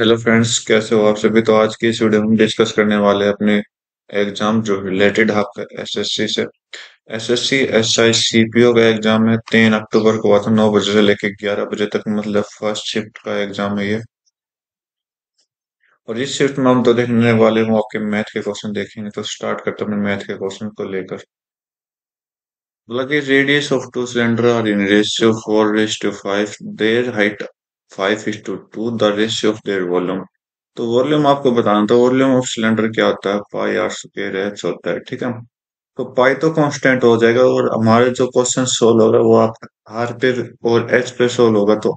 Hello friends कैसे हो आप सभी तो आज की इस वीडियो में डिस्कस करने वाले हैं अपने एग्जाम जो रिलेटेड एस आपका एसएससी से एसएससी एसआई सीपीओ का एग्जाम है तीन अक्टूबर को हुआ था नौ बजे से लेकर ग्यारह बजे तक मतलब फर्स्ट शिफ्ट का एग्जाम है ये और इस शिफ्ट में हम तो देखने वाले हूँ आपके मैथ के क्वेश्चन देखेंगे तो स्टार्ट करते हैं अपने मैथ के क्वेश्चन को लेकर radius of two cylinder are in ratio four is to five their height five is to two the ratio of their volume तो वॉल्यूम आपको बताना था वॉल्यूम ऑफ सिलेंडर क्या होता है पाई आर स्क्र एच होता है ठीक है तो पाई तो कांस्टेंट हो जाएगा और हमारे जो क्वेश्चन सोल्व होगा वो आप आर पे और एच पे सोल्व होगा तो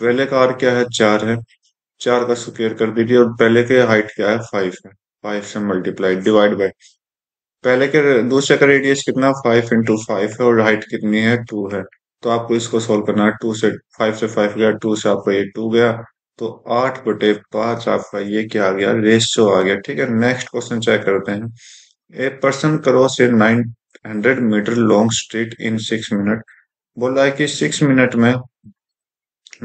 पहले का आर क्या है चार है चार का स्क्वेयर कर दीजिए और पहले के हाइट क्या है फाइव है फाइव से मल्टीप्लाई डिवाइड बाई पहले के दूसरे का रेडियस कितना फाइव इंटू फाइव है और हाइट कितनी है टू है तो आपको इसको सोल्व करना है टू से फाइव से फाइव गया टू से आपका ये टू गया तो आठ बटे पांच आपका ये क्या आ गया रेशियो आ गया ठीक है नेक्स्ट क्वेश्चन चेक करते हैं ए person crosses nine hundred metre long street in six minute बोला है कि सिक्स मिनट में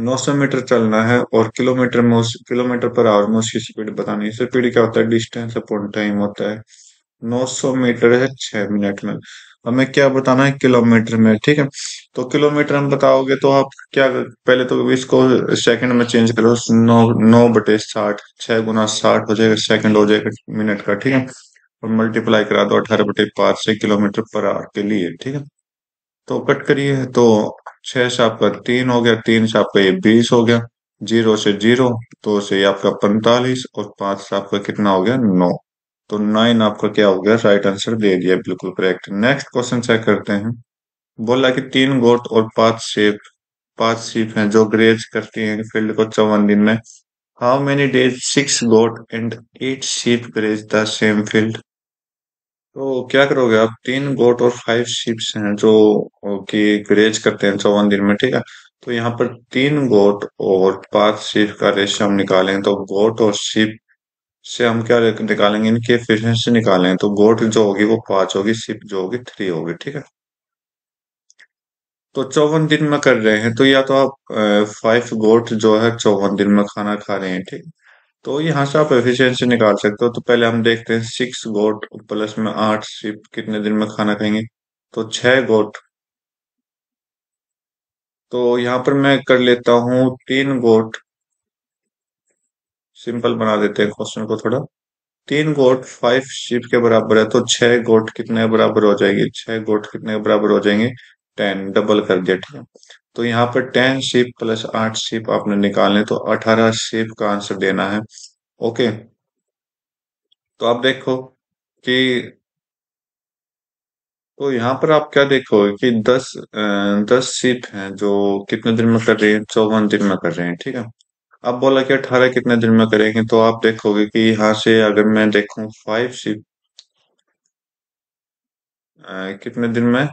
नौ सौ मीटर चलना है और किलोमीटर में उस किलोमीटर पर आवर में उसकी स्पीड बतानी है स्पीड क्या होता है डिस्टेंस अपॉन टाइम होता है नौ सौ मीटर है छह मिनट में हमें क्या बताना है किलोमीटर में ठीक है तो किलोमीटर हम बताओगे तो आप क्या पहले तो इसको सेकंड में चेंज करो नौ नौ बटे साठ छह गुना साठ हो जाएगा सेकंड हो जाएगा मिनट का ठीक है और मल्टीप्लाई करा दो अठारह बटे पांच से किलोमीटर पर आवर के लिए ठीक है तो कट करिए तो छह से आपका तीन हो गया तीन से आपका ये बीस हो गया जीरो से जीरो दो तो से आपका पैंतालीस और पांच से आपका कितना हो गया नौ तो नाइन आपका क्या हो गया राइट आंसर दे दिया बिल्कुल करेक्ट नेक्स्ट क्वेश्चन चेक करते हैं बोला कि तीन गोट और पांच सेप पांच सीप हैं जो ग्रेज करती हैं फील्ड को चौवन दिन में how many days six goat and eight sheep graze the same field तो क्या करोगे आप तीन गोट और फाइव शिप्स हैं जो कि ग्रेज करते हैं चौवन दिन में ठीक है तो यहाँ पर तीन गोट और पांच सीप का रेशियो हम निकालें तो गोट और शिप से हम क्या निकालेंगे इनकी एफिशिएंसी निकालेंगे तो गोट जो होगी वो पांच होगी सिप जो होगी थ्री होगी ठीक है तो चौवन दिन में कर रहे हैं तो या तो आप फाइव गोट जो है चौवन दिन में खाना खा रहे हैं ठीक तो यहाँ से आप एफिशिएंसी निकाल सकते हो तो पहले हम देखते हैं सिक्स गोट प्लस में आठ सिप कितने दिन में खाना खाएंगे तो छह गोट तो यहाँ पर मैं कर लेता हूं तीन गोट सिंपल बना देते हैं क्वेश्चन को थोड़ा तीन गोट फाइव शीप के बराबर है तो छह गोट कितने बराबर हो जाएगी छह गोट कितने बराबर हो जाएंगे टेन डबल कर दिया ठीक है तो यहाँ पर टेन शिप प्लस आठ शिप आपने निकालने तो अठारह शिप का आंसर देना है ओके तो आप देखो कि तो यहाँ पर आप क्या देखोगे कि दस दस सीप हैं जो कितने दिन में कर रहे हैं चौवन दिन में कर रहे हैं ठीक है आप बोला कि अठारह कितने दिन में करेंगे तो आप देखोगे कि यहां से अगर मैं देखू फाइव सी कितने दिन में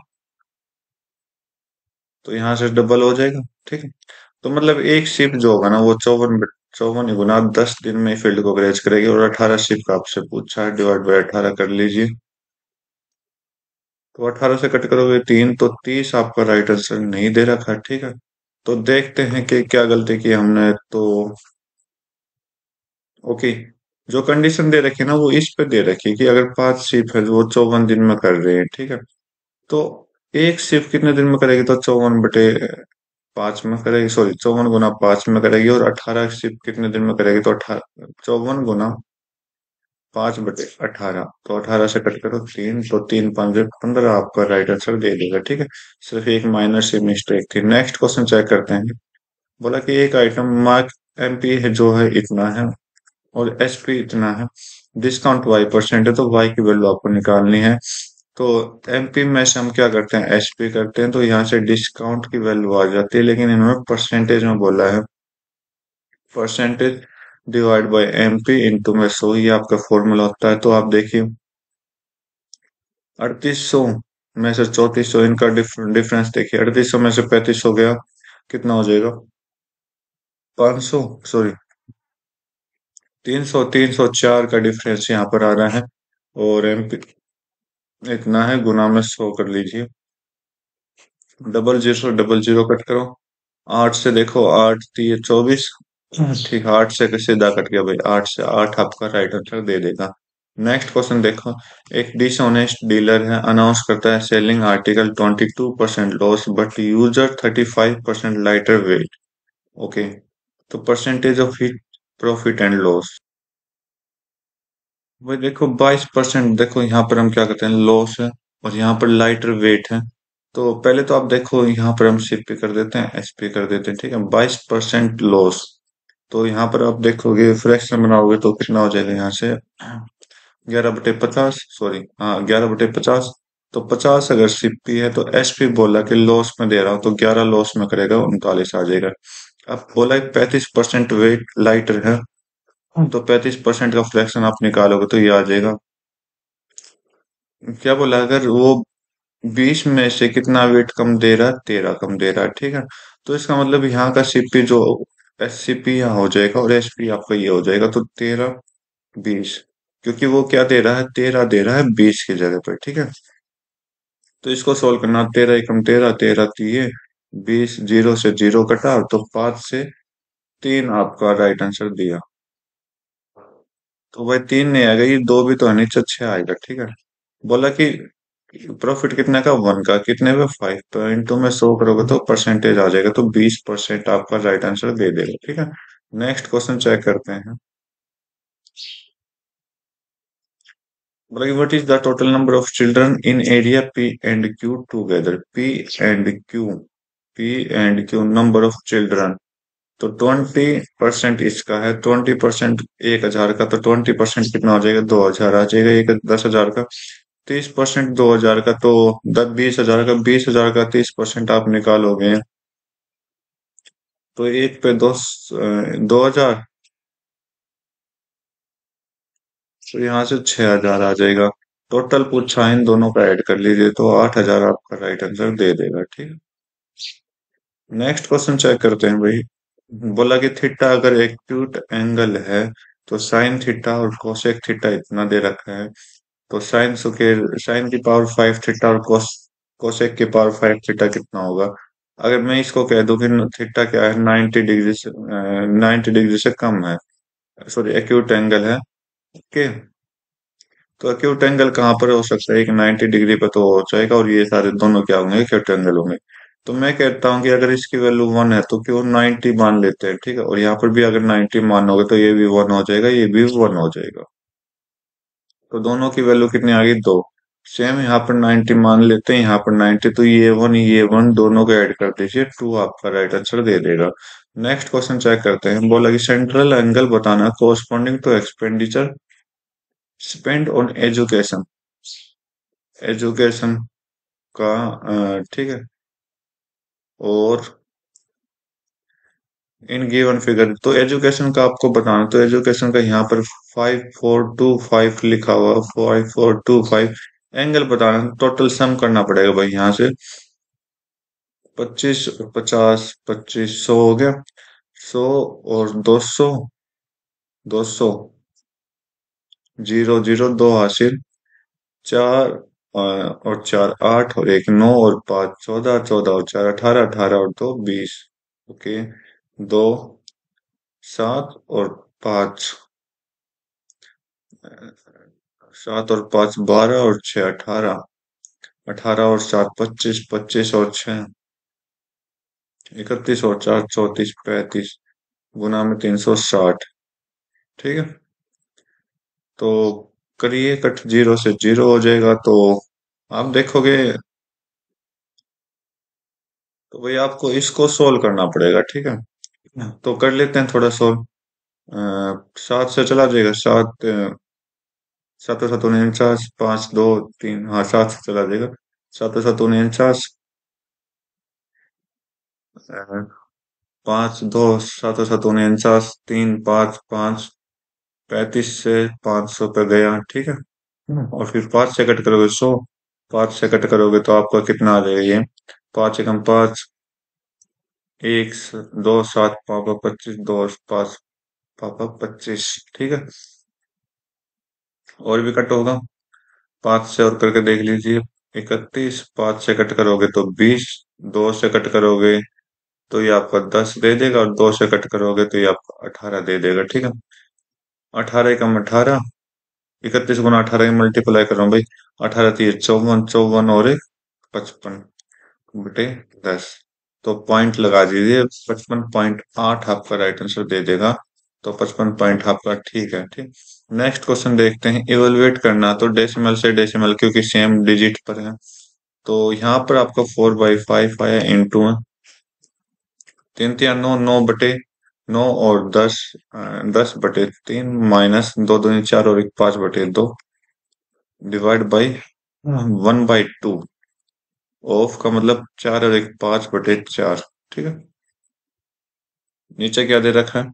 तो यहां से डबल हो जाएगा ठीक है तो मतलब एक शिप जो होगा ना वो चौवन चौवन गुना दस दिन में फील्ड को ग्रेज करेगी और अठारह शिप का आपसे पूछा डिवाइड बाई अठारह कर लीजिए तो अठारह से कट करोगे तीन तो तीस आपका राइट आंसर नहीं दे रखा ठीक है तो देखते हैं कि क्या गलती की हमने तो ओके जो कंडीशन दे रखी है ना वो इस पे दे रखी है कि अगर पांच शिफ्ट है वो चौवन दिन में कर रहे हैं ठीक है तो एक शिफ्ट कितने दिन में करेगी तो चौवन बटे पांच में करेगी सॉरी चौवन गुना पांच में करेगी और अठारह शिफ्ट कितने दिन में करेगी तो अठारह चौवन गुना पांच बटे अठारह तो अठारह से कट करो तीन तो तीन पांच पंद्रह आपका राइट आंसर दे देगा ठीक है सिर्फ एक माइनर सी मिस्टेक थी नेक्स्ट क्वेश्चन चेक करते हैं बोला कि एक आइटम मार्क एम पी है जो है इतना है और एस पी इतना है डिस्काउंट वाई परसेंट है तो वाई की वैल्यू आपको निकालनी है तो एमपी में से हम क्या करते हैं एसपी करते हैं तो यहाँ से डिस्काउंट की वैल्यू आ जाती है लेकिन इन्होंने परसेंटेज में बोला है percentage divide by M P into में सो ये आपका फॉर्मूला होता है तो आप देखिए अड़तीस सौ में से चौतीस सौ इनका डिफरेंस देखिए अड़तीस सौ में से पैंतीस हो गया कितना हो जाएगा पांच सौ सॉरी तीन सौ तीन सौ चार का डिफरेंस यहाँ पर आ रहा है और एम पी इतना है गुना में सौ कर लीजिए double zero double zero cut करो आठ से देखो आठ तीन चौबीस ठीक है आठ से सीधा कट गया भाई आठ से आठ आपका राइट आंसर दे देगा नेक्स्ट क्वेश्चन देखो एक डिसऑनेस्ट डीलर है अनाउंस करता है selling article 22 percent loss but uses 35 percent lighter weight okay तो percentage of his profit and loss भाई देखो 22 परसेंट देखो यहाँ पर हम क्या करते हैं लॉस है और यहाँ पर लाइटर वेट है तो पहले तो आप देखो यहाँ पर हम सीपी कर देते हैं एसपी कर देते हैं ठीक है बाईस परसेंट लॉस तो यहाँ पर आप देखोगे फ्रैक्शन बनाओगे तो कितना हो जाएगा यहाँ से ग्यारह बटे पचास सॉरी हाँ ग्यारह बटे पचास तो पचास अगर सीपी है तो एस पी बोला कि लॉस में दे रहा हूं तो ग्यारह लॉस में करेगा उनतालीस आ जाएगा अब बोला पैंतीस परसेंट वेट लाइटर है तो पैंतीस परसेंट का फ्रैक्शन आप निकालोगे तो ये आ जाएगा क्या बोला अगर वो बीस में से कितना वेट कम दे रहा है तेरह कम दे रहा है ठीक है तो इसका मतलब यहाँ का सीपी जो एससीपी यहाँ हो जाएगा और एसपी आपका ये हो जाएगा तो तेरह बीस क्योंकि वो क्या दे रहा है तेरह दे रहा है बीस की जगह पर ठीक है तो इसको सोल्व करना तेरह एकम तेरह तेरह तीय बीस जीरो से जीरो कटा तो पांच से तीन आपका राइट आंसर दिया तो भाई तीन नहीं आएगा ये दो भी तो नीचे छह आएगा ठीक है बोला कि प्रॉफिट कितने का वन का कितने पे फाइव तो इंटू में सो करोगे तो परसेंटेज आ जाएगा तो बीस परसेंट आपका राइट आंसर दे देगा ठीक है नेक्स्ट क्वेश्चन चेक करते हैं what is the total number of children in area P and Q together P and Q P and Q number of children तो ट्वेंटी परसेंट इसका है ट्वेंटी परसेंट एक हजार का तो ट्वेंटी परसेंट कितना हो जाएगा दो हजार आ जाएगा एक दस हजार का तीस परसेंट दो हजार का तो दस बीस हजार का बीस हजार का तीस परसेंट आप निकालोगे तो एक पे दो दो हजार तो यहां से छह हजार आ जाएगा टोटल पूछा इन दोनों का ऐड कर लीजिए तो आठ हजार आपका राइट आंसर दे देगा ठीक है नेक्स्ट क्वेश्चन चेक करते हैं भाई बोला कि थीटा अगर एक्यूट एंगल है तो साइन थीटा और कोसेक थीटा इतना दे रखा है तो साइन स्केयर साइन की पावर फाइव थीटा और कोस कोसेक की पावर फाइव थीटा कितना होगा अगर मैं इसको कह दूं कि थीटा क्या है नाइन्टी डिग्री से नाइन्टी डिग्री से कम है सॉरी एक्यूट एंगल है ओके तो एक्यूट एंगल कहाँ पर हो सकता है एक नाइन्टी डिग्री पर तो हो जाएगा और ये सारे दोनों क्या होंगे एक्यूट एंगल होंगे तो मैं कहता हूँ कि अगर इसकी वैल्यू वन है तो क्यों नाइन्टी मान लेते हैं ठीक है और यहाँ पर भी अगर नाइन्टी मानोगे तो ये भी वन हो जाएगा ये भी वन हो जाएगा तो दोनों की वैल्यू कितनी आ गई दो सेम यहाँ पर 90 मान लेते हैं यहाँ पर 90 तो ये वन ये वन दोनों को ऐड कर दीजिए टू आपका राइट आंसर दे देगा नेक्स्ट क्वेश्चन चेक करते हैं बोला कि सेंट्रल एंगल बताना corresponding to expenditure spend on education education का ठीक है और इन गिवन फिगर तो एजुकेशन का आपको बताना तो एजुकेशन का यहाँ पर फाइव फोर टू फाइव लिखा हुआ five four two five angle बताना टोटल सम करना पड़ेगा भाई यहाँ से पच्चीस पचास पच्चीस सौ हो गया सौ और दो सौ दो सौ जीरो जीरो दो हासिल चार और चार आठ और एक नौ और पाँच चौदह चौदह और चार अठारह अठारह और दो बीस ओके दो सात और पांच सात और पांच बारह और छ अठारह अठारह और सात पच्चीस पच्चीस और छ इकतीस और चार चौतीस पैतीस गुना में तीन सौ साठ ठीक है तो करिए कट जीरो से जीरो हो जाएगा तो आप देखोगे तो भाई आपको इसको सोल्व करना पड़ेगा ठीक है हाँ, तो कर लेते हैं थोड़ा सोल्व सात से चला जाएगा सात सात सातों सात उनचास पांच दो तीन हाँ सात से चला जाएगा सातों सात उनचास पांच दो सातों सात उनचास तीन पांच पांच पैतीस से पांच सौ पे गया ठीक है हाँ। और फिर पांच से कट करोगे सौ पांच से कट करोगे तो आपका कितना आ जाएगा ये पांच एकम पांच एक दो सात पापा पच्चीस दो और पाँच पापा पच्चीस ठीक है और भी कट होगा पांच से और करके देख लीजिए इकतीस पांच से कट करोगे तो बीस दो से कट करोगे तो ये आपका दस दे देगा और दो से कट करोगे तो ये आपका अठारह दे देगा ठीक है अठारह कम अठारह इकतीस गुना अठारह की मल्टीप्लाई करो भाई अठारह तीस तो चौवन चौवन और एक पचपन बटे दस तो पॉइंट लगा दीजिए पचपन पॉइंट आठ आपका राइट आंसर दे देगा तो पचपन पॉइंट आपका ठीक है ठीक नेक्स्ट क्वेश्चन देखते हैं इवेलुएट करना तो डेसिमल से डेसिमल क्योंकि सेम डिजिट पर है तो यहाँ पर आपका फोर बाई फाइव आया इन टू तीन तीन नौ नौ बटे नौ और दस अं, दस बटे तीन माइनस दो दो चार और एक पांच बटे दो divide by one by two of का मतलब चार और एक पांच बटे चार ठीक है नीचे क्या दे रखा है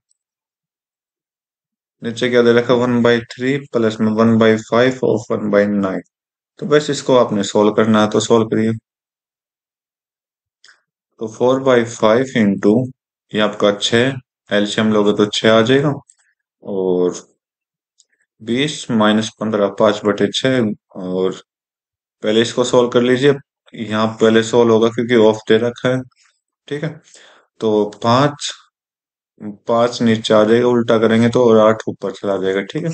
नीचे क्या दे रखा वन बाई थ्री प्लस में one by five of one by nine तो बस इसको आपने सोल्व करना है तो सोल्व करिए तो फोर बाई फाइव इंटू ये आपका छ एल्शियम लोगे तो छ आ जाएगा और बीस माइनस पंद्रह पांच बटे छ और पहले इसको सोल्व कर लीजिए यहाँ पहले सोल्व होगा क्योंकि ऑफ दे रखा है ठीक है तो पांच पांच नीचे आ जाएगा उल्टा करेंगे तो और आठ ऊपर चला जाएगा ठीक है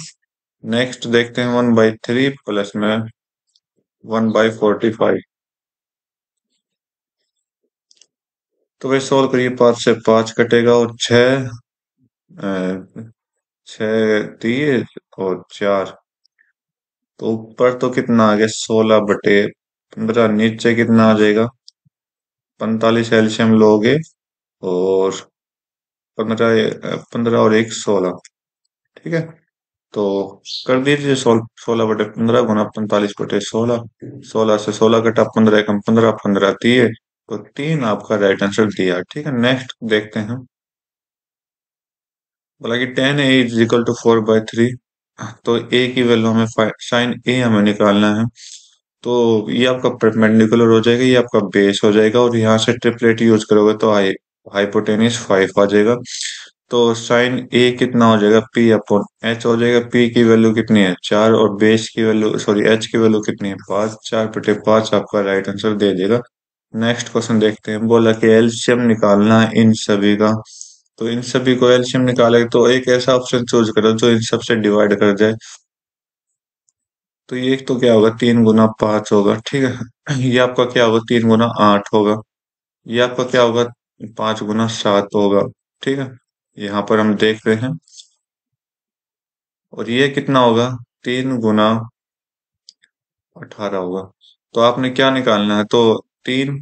नेक्स्ट देखते हैं वन बाई थ्री प्लस में वन बाई फोर्टी फाइव तो भाई सोल्व करिए पांच से पांच कटेगा और छ छ और चार तो ऊपर तो कितना आ गया सोलह बटे बेटा नीचे कितना आ जाएगा पैंतालीस एल्शियम लोगे और पंद्रह पंद्रह और एक सोलह ठीक है तो कर दीजिए सोल, सोलह बटे पंद्रह गुना पैंतालीस बटे सोलह सोलह से सोलह कटा पंद्रह कम पंद्रह पंद्रह दिए तो तीन आपका राइट आंसर दिया ठीक है नेक्स्ट देखते हैं बोला कि ten A is equal to four by three तो ए की वैल्यू हमें साइन ए हमें निकालना है तो ये आपका परपेंडिकुलर हो जाएगा, ये आपका बेस हो जाएगा और यहाँ से ट्रिपलेट यूज करोगे तो हाई हाइपोटेनिस फाइव आ जाएगा तो साइन ए कितना हो जाएगा पी अपॉन एच हो जाएगा पी की वैल्यू कितनी है चार और बेस की वैल्यू सॉरी एच की वैल्यू कितनी है पांच चार बटे पांच आपका राइट आंसर दे देगा नेक्स्ट क्वेश्चन देखते हैं बोला कि एल्शियम निकालना है इन सभी का तो इन सभी को एल्शियम निकाले तो एक ऐसा ऑप्शन चूज करो जो इन सबसे डिवाइड कर जाए तो ये तो क्या होगा तीन गुना पांच होगा ठीक है ये आपका क्या होगा तीन गुना आठ होगा ये आपका क्या होगा पांच गुना सात होगा ठीक है यहाँ पर हम देख रहे हैं और ये कितना होगा तीन गुना अठारह होगा तो आपने क्या निकालना है तो तीन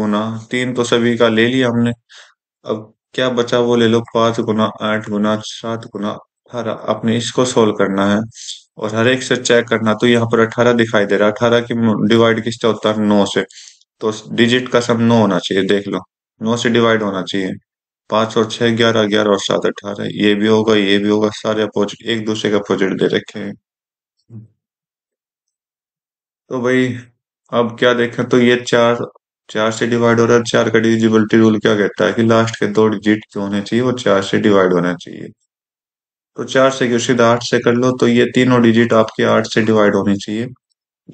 गुना तीन तो सभी का ले लिया हमने अब क्या बचा वो ले लो पांच गुना आठ गुना सात गुना अठारह आपने इसको सोल्व करना है और हर एक से चेक करना तो यहाँ पर अठारह दिखाई दे रहा है अठारह की डिवाइड किससे होता है नौ से तो डिजिट का सब नौ होना चाहिए देख लो नौ से डिवाइड होना चाहिए पांच और छह ग्यारह ग्यारह और सात अठारह ये भी होगा ये भी होगा सारे अपोजिट एक दूसरे के अपोजिट दे रखे हैं तो भाई अब क्या देखें तो ये चार चार से डिवाइड हो रहा है चार का डिविजिबिलिटी रूल क्या कहता है कि लास्ट के दो डिजिट जो होने चाहिए वो चार से डिवाइड होना चाहिए तो चार से क्वेश्चन आठ से कर लो तो ये तीनों डिजिट आपके आठ से डिवाइड होनी चाहिए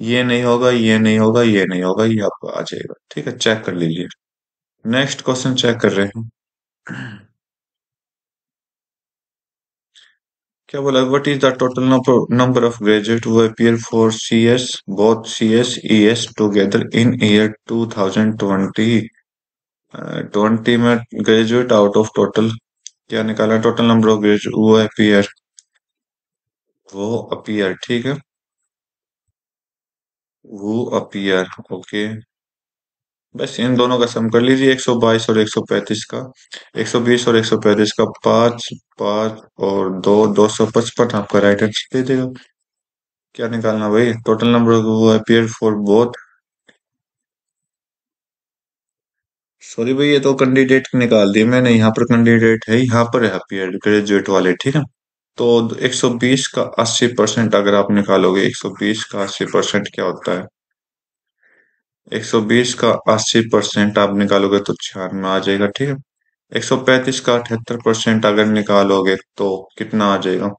ये नहीं होगा ये नहीं होगा ये नहीं होगा ये आपको आ जाएगा ठीक है चेक कर लीजिए नेक्स्ट क्वेश्चन चेक कर रहे हैं क्या बोला what is the total number of graduate who appear for S both C E ES together in year two thousand twenty twenty में ग्रेजुएट आउट ऑफ टोटल क्या निकाला टोटल नंबर ऑफ ग्रेड वो appear वो appear ठीक है वो appear okay बस इन दोनों का सम कर लीजिए 122 और 135 का 120 और 135 का पांच पांच और दो दो सौ पचपन आपका राइट आंसर दे देगा क्या निकालना भाई टोटल नंबर ऑफ वो अपीयर फॉर बोथ सॉरी भाई ये तो कैंडिडेट निकाल दिए मैंने यहाँ पर कैंडिडेट है यहाँ पर है पीरियड ग्रेजुएट वाले ठीक है तो 120 का 80 परसेंट अगर आप निकालोगे 120 का 80 परसेंट क्या होता है 120 का 80 परसेंट आप निकालोगे तो छियानवे आ जाएगा ठीक है 135 का अठहत्तर परसेंट अगर निकालोगे तो कितना आ जाएगा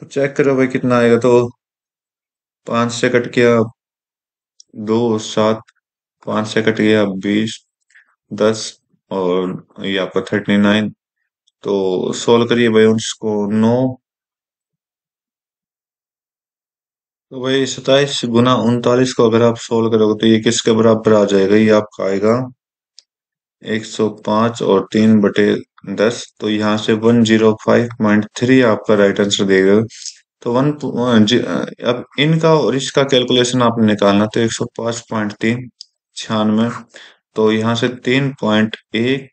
तो चेक करो भाई कितना आएगा तो पांच से कट किया दो सात पांच से कट गया बीस दस और ये आपका थर्टी नाइन तो सोल्व करिए भाई उसको नौ तो भाई सताइस गुना उनतालीस को अगर आप सोल्व करोगे तो ये किसके बराबर आ जाएगा ये आपका आएगा एक सौ पांच और तीन बटे दस तो यहाँ से one zero five point three आपका राइट आंसर देगा तो वन अब इनका और इसका कैलकुलेशन आपने निकालना तो एक सौ पांच पॉइंट तीन छियानवे तो यहाँ से तीन पॉइंट एक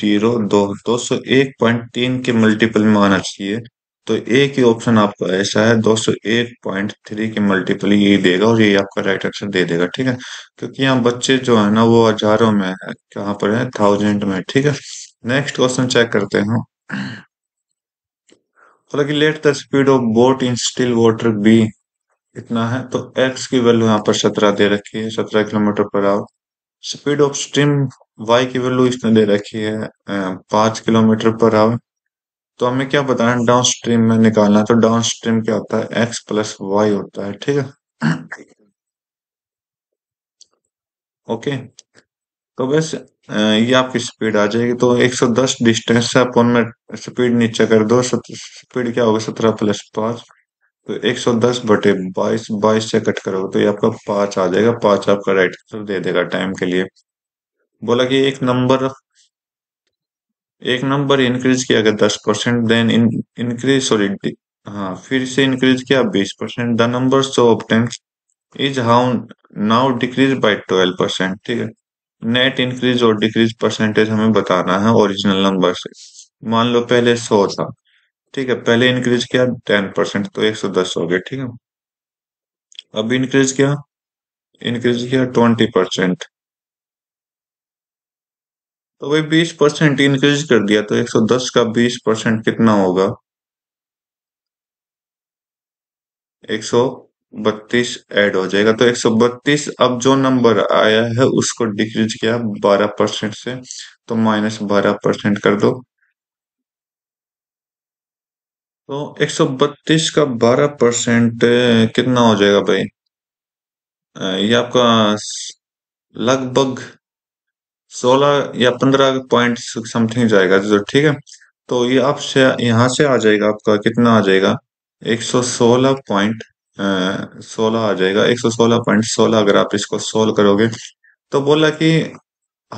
जीरो दो दो सौ एक पॉइंट तीन के मल्टीपल में आना चाहिए तो एक ही ऑप्शन आपको ऐसा है दो सौ एक पॉइंट थ्री के मल्टीपल ये देगा और ये आपका राइट आंसर दे देगा ठीक है क्योंकि यहाँ बच्चे जो है ना वो हजारों में है कहाँ पर है थाउजेंड में ठीक है नेक्स्ट क्वेश्चन चेक करते हैं हालांकि let the speed of boat in still water be इतना है तो एक्स की वैल्यू यहाँ पर सत्रह दे रखी है सत्रह kilometre per hour speed of stream Y की वैल्यू इसने दे रखी है पांच किलोमीटर पर आवर तो हमें क्या बताना है डाउन स्ट्रीम में निकालना है तो डाउन स्ट्रीम क्या होता है एक्स प्लस वाई होता है ठीक है ओके तो बस ये आपकी स्पीड आ जाएगी तो 110 डिस्टेंस है अपन में स्पीड नीचे कर दो स्पीड क्या होगा सत्रह प्लस पांच तो एक सौ दस बटे बाईस बाईस से कट करोगे तो ये आपका पांच आ जाएगा पांच आपका राइट आंसर दे देगा टाइम के लिए बोला कि एक नंबर एक नंबर इंक्रीज किया गया दस परसेंट देन इंक्रीज सॉरी हाँ फिर से इंक्रीज किया बीस percent the number so obtained is how now decrease by twelve percent ठीक है नेट इंक्रीज और डिक्रीज परसेंटेज हमें बताना है ओरिजिनल नंबर से मान लो पहले सौ था ठीक है पहले इंक्रीज किया टेन परसेंट तो एक सौ दस हो गया ठीक है अब इंक्रीज किया इंक्रीज किया ट्वेंटी परसेंट तो भाई बीस परसेंट इंक्रीज कर दिया तो एक सौ दस का बीस परसेंट कितना होगा एक सौ बत्तीस एड हो जाएगा तो एक सौ बत्तीस अब जो नंबर आया है उसको डिक्रीज किया बारह परसेंट से तो माइनस बारह परसेंट कर दो तो 132 का 12 परसेंट कितना हो जाएगा भाई ये आपका लगभग 16 या 15 पॉइंट समथिंग जाएगा जो ठीक है तो ये आपसे यहाँ से आ जाएगा आपका कितना आ जाएगा 116 पॉइंट सोलह आ जाएगा 116 पॉइंट सोलह अगर आप इसको सोल्व करोगे तो बोला कि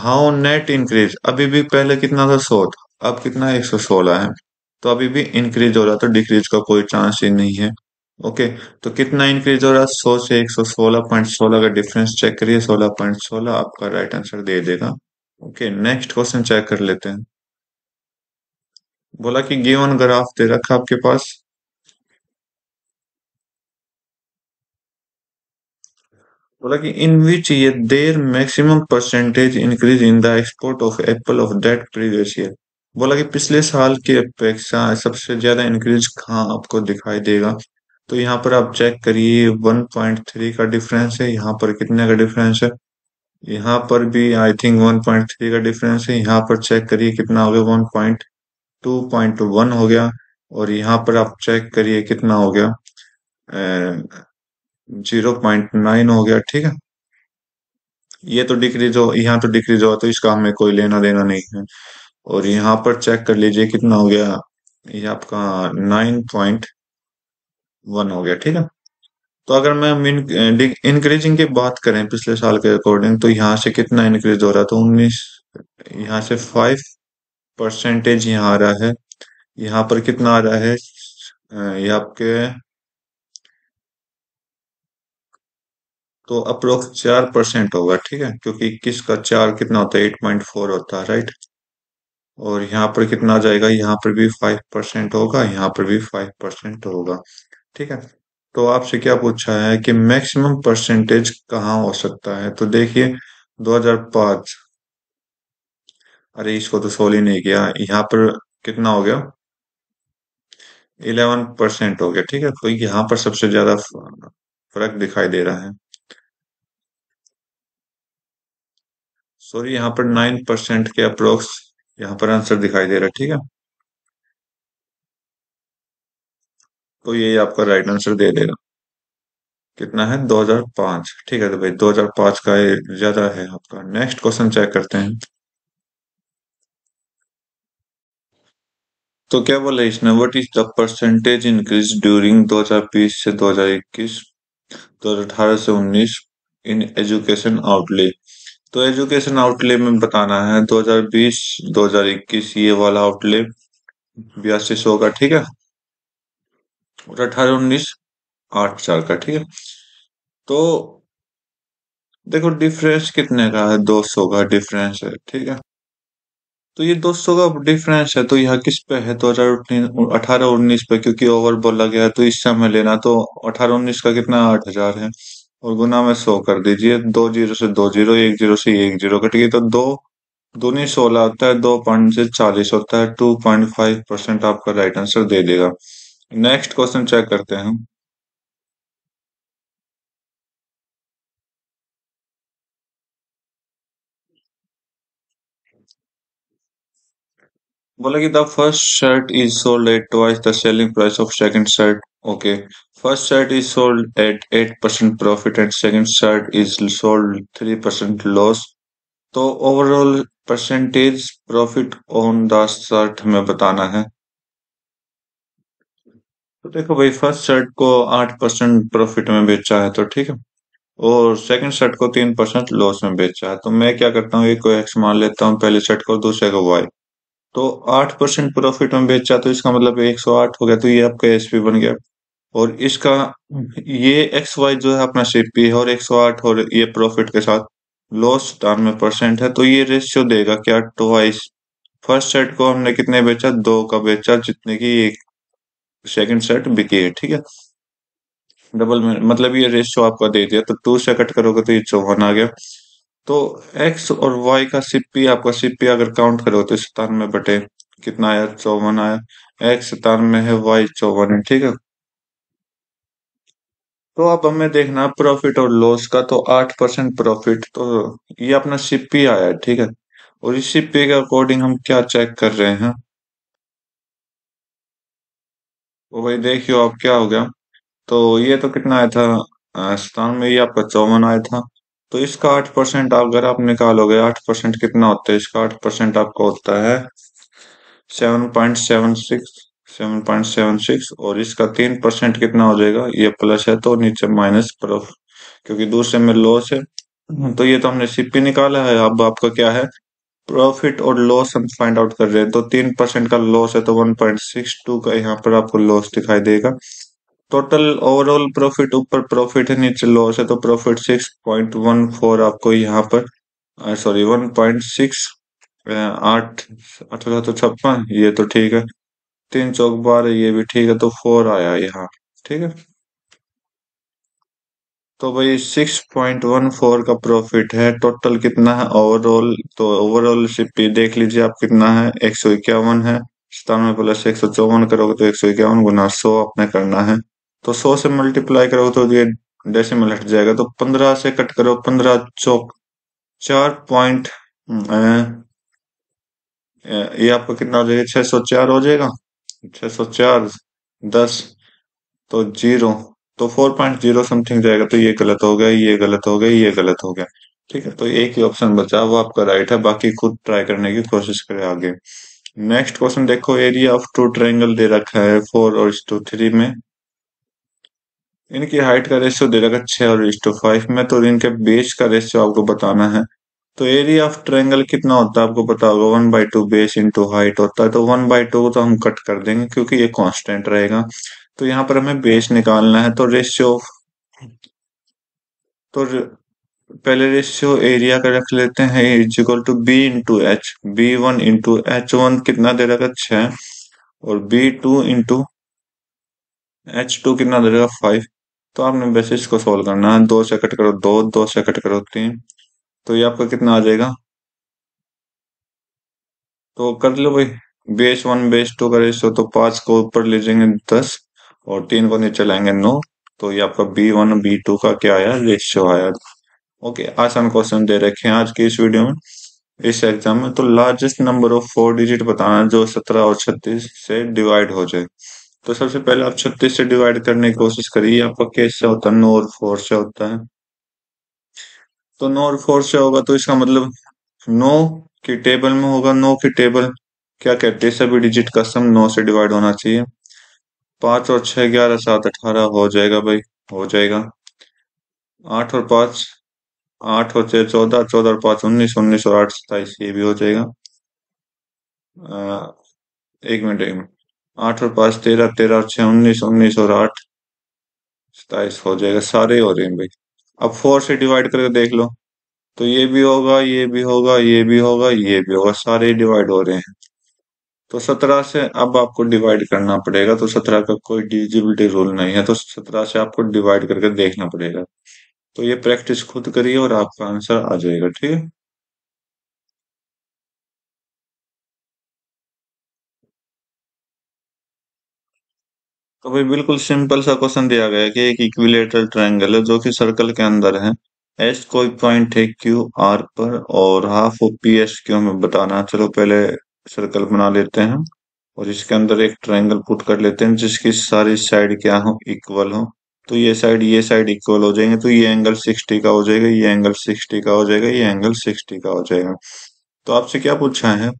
हाउ नेट इंक्रीज अभी भी पहले कितना था सौ था अब कितना 116 है तो अभी भी इंक्रीज हो रहा है तो डिक्रीज का कोई चांस ही नहीं है ओके तो कितना इंक्रीज हो रहा है सौ से एक सौ सोलह पॉइंट सोलह का डिफरेंस चेक करिए सोलह पॉइंट सोलह आपका राइट आंसर दे देगा ओके नेक्स्ट क्वेश्चन चेक कर लेते हैं बोला कि गिवन ग्राफ दे रखा आपके पास बोला कि इन विच ये there maximum percentage increase in the export of apple of that previous year बोला कि पिछले साल की अपेक्षा सबसे ज्यादा इंक्रीज कहाँ आपको दिखाई देगा तो यहाँ पर आप चेक करिए 1.3 का डिफरेंस है यहाँ पर कितने का डिफरेंस है यहाँ पर भी आई थिंक 1.3 का डिफरेंस है यहाँ पर चेक करिए कितना हो गया 1.2.1 हो गया और यहाँ पर आप चेक करिए कितना हो गया जीरो पॉइंट नाइन हो गया ठीक है ये तो डिक्रीज हो यहाँ तो डिक्रीज हो तो इसका हमें कोई लेना देना नहीं है और यहाँ पर चेक कर लीजिए कितना हो गया ये आपका नाइन पॉइंट वन हो गया ठीक है तो अगर मैं इंक्रीजिंग की बात करें पिछले साल के अकॉर्डिंग तो यहाँ से कितना इंक्रीज हो रहा था उन्नीस यहाँ से फाइव परसेंटेज यहाँ आ रहा है यहाँ पर कितना आ रहा है ये आपके तो अप्रोक्स चार परसेंट होगा ठीक है क्योंकि इक्कीस का चार कितना होता है एट पॉइंट फोर होता है राइट और यहाँ पर कितना आ जाएगा यहाँ पर भी फाइव परसेंट होगा यहाँ पर भी फाइव परसेंट होगा ठीक है तो आपसे क्या पूछा है कि मैक्सिमम परसेंटेज कहाँ हो सकता है तो देखिए 2005 अरे इसको तो सोल ही नहीं किया यहाँ पर कितना हो गया इलेवन परसेंट हो गया ठीक है तो यहाँ पर सबसे ज्यादा फर्क दिखाई दे रहा है सॉरी यहाँ पर नाइन परसेंट के अप्रोक्स यहाँ पर आंसर दिखाई दे रहा है ठीक है तो ये आपका राइट आंसर दे देगा कितना है 2005 ठीक है तो भाई 2005 का ज्यादा है आपका नेक्स्ट क्वेश्चन चेक करते हैं तो क्या बोला इसने what is the percentage increase during 2020 से 2021 2018 से 19 इन एजुकेशन आउटलेट तो एजुकेशन आउटले में बताना है 2020 2021 ये वाला आउटले बयासी सौ का ठीक है और अठारह उन्नीस आठ चार का ठीक है तो देखो डिफरेंस कितने का है 200 का डिफरेंस है ठीक है तो ये 200 का डिफरेंस है तो यहाँ किस पे है दो हजार अठारह उन्नीस पे क्योंकि ओवर बोला गया है तो इस समय लेना तो अठारह उन्नीस का कितना आठ हजार है और गुना में सौ कर दीजिए दो जीरो से दो जीरो एक जीरो से एक जीरो कट गई तो दो दूनी सोलह होता है दो पॉइंट से चालीस होता है टू पॉइंट फाइव परसेंट आपका राइट आंसर दे देगा नेक्स्ट क्वेश्चन चेक करते हैं बोला कि the first shirt is sold at twice the selling price of second shirt Okay, first shirt is sold at 8% profit and second shirt is sold 3% loss. तो overall percentage profit on the shirt हमें बताना है तो देखो भाई first shirt को आठ percent profit में बेचा है तो ठीक है और सेकंड शर्ट को तीन परसेंट लॉस में बेचा है तो मैं क्या करता हूँ एक को एक्स मान लेता हूँ पहले शर्ट को दूसरे को वाई तो आठ परसेंट प्रॉफिट में बेचा तो इसका मतलब एक सौ आठ हो गया तो ये आपका एसपी बन गया और इसका ये एक्स वाई जो है अपना सीपी और एक सौ आठ और ये प्रॉफिट के साथ लॉस सतानवे परसेंट है तो ये रेशियो देगा क्या ट्वाइस फर्स्ट सेट को हमने कितने बेचा दो का बेचा जितने की एक सेकंड सेट बिकी है ठीक है डबल में मतलब ये रेशियो आपका दे दिया तो टू से कट करोगे तो ये चौवन आ गया तो एक्स और वाई का सीपी आपका सीपी अगर काउंट करोगे तो सतानवे बटे कितना आया चौवन आया एक्स सतानवे है वाई चौवन है ठीक है तो अब हमें देखना प्रॉफिट और लॉस का तो आठ परसेंट प्रॉफिट तो ये अपना सीपी आया ठीक है और इस सीपी के अकॉर्डिंग हम क्या चेक कर रहे हैं तो भाई देखियो आप क्या हो गया तो ये तो कितना आया था स्थान में ये आपका चौवन आया था तो इसका आठ परसेंट आप अगर आप निकालोगे आठ परसेंट कितना होता है इसका आठ परसेंट आपका होता है seven point seven six seven point seven six और इसका तीन परसेंट कितना हो जाएगा ये प्लस है तो नीचे माइनस प्रॉफिट क्योंकि दूसरे में लॉस है तो ये तो हमने सीपी निकाला है अब आपका क्या है प्रॉफिट और लॉस हम फाइंड आउट कर रहे हैं तो तीन परसेंट का लॉस है तो वन पॉइंट सिक्स टू का यहाँ पर आपको लॉस दिखाई देगा टोटल ओवरऑल प्रॉफिट ऊपर प्रॉफिट है नीचे लॉस है तो profit six point one four आपको यहाँ पर सॉरी वन पॉइंट सिक्स आठ अठारह तो छप्पन ये तो ठीक है तीन चौक बारह ये भी ठीक है तो फोर आया यहाँ ठीक है तो भाई 6.14 का प्रॉफिट है टोटल कितना है ओवरऑल तो ओवरऑल सीपी देख लीजिए आप कितना है एक सौ इक्यावन है सतानवे प्लस एक सौ चौवन करोगे तो एक सौ इक्यावन गुना सौ आपने करना है तो सौ से मल्टीप्लाई करोगे तो ये डेसिमल हट जाएगा तो पंद्रह से कट करो पंद्रह चौक चार पॉइंट ये आपका कितना हो जाएगा छह सौ चार हो जाएगा छह सौ चार दस तो जीरो तो फोर पॉइंट जीरो समथिंग जाएगा तो ये गलत हो गया ये गलत हो गया ये गलत हो गया ठीक है तो एक ही ऑप्शन बचा वो आपका राइट है बाकी खुद ट्राई करने की कोशिश करें आगे नेक्स्ट क्वेश्चन देखो एरिया ऑफ टू ट्रायंगल दे रखा है फोर और इस टू थ्री में इनकी हाइट का रेशियो दे रखा है छह और इस टू फाइव में तो इनके बेस का रेशियो आपको बताना है तो एरिया ऑफ ट्रायंगल कितना होता है आपको पता होगा one by two base into height होता है तो वन बाई टू तो हम कट कर देंगे क्योंकि ये कांस्टेंट रहेगा तो यहाँ पर हमें बेस निकालना है तो रेशियो तो पहले रेशियो एरिया का रख लेते हैं is equal to B into H B one into H one कितना दे रखा छ और B two into H two कितना दे रहा फाइव तो आपने वैसे इसको सोल्व करना है दो से कट करो दो दो से कट करो तीन तो ये आपका कितना आ जाएगा तो कर लो भाई बेस वन बेस टू का रेशो तो पांच को ऊपर ले जाएंगे दस और तीन को नीचे लाएंगे नौ तो ये आपका बी वन बी टू का क्या आया रेशियो आया ओके आसान क्वेश्चन दे रखे हैं आज की इस वीडियो में इस एग्जाम में तो largest number of four digit बताना जो सत्रह और छत्तीस से डिवाइड हो जाए तो सबसे पहले आप छत्तीस से डिवाइड करने की कोशिश करिए आपका कैसे होता है नौ और फोर से होता है तो नो और फोर से होगा तो इसका मतलब नो की टेबल में होगा नो की टेबल क्या कहते हैं सभी डिजिट का सम नो से डिवाइड होना चाहिए पांच और छह ग्यारह सात अठारह हो जाएगा भाई हो जाएगा आठ और पांच आठ और छह चौदह चौदह और पांच उन्नीस उन्नीस और आठ सताइस ये भी हो जाएगा आ, एक मिनट एक मिनट आठ और पांच तेरह तेरह और छह उन्नीस उन्नीस और आठ सताइस हो जाएगा सारे हो रहे हैं भाई अब फोर से डिवाइड करके देख लो तो ये भी होगा ये भी होगा ये भी होगा ये भी होगा सारे डिवाइड हो रहे हैं तो सत्रह से अब आपको डिवाइड करना पड़ेगा तो सत्रह का कोई डिजिबिलिटी रूल नहीं है तो सत्रह से आपको डिवाइड करके देखना पड़ेगा तो ये प्रैक्टिस खुद करिए और आपका आंसर आ जाएगा ठीक है तो भाई बिल्कुल सिंपल सा क्वेश्चन दिया गया है कि एक इक्विलेटरल ट्रायंगल है जो कि सर्कल के अंदर है एस कोई पॉइंट है क्यू आर पर और half of P S Q हमें बताना चलो पहले सर्कल बना लेते हैं और इसके अंदर एक ट्रायंगल पुट कर लेते हैं जिसकी सारी साइड क्या हो इक्वल हो तो ये साइड ये साइड इक्वल हो जाएंगे तो ये एंगल सिक्सटी का हो जाएगा ये एंगल सिक्सटी का हो जाएगा ये एंगल सिक्सटी का हो जाएगा तो आपसे क्या पूछा है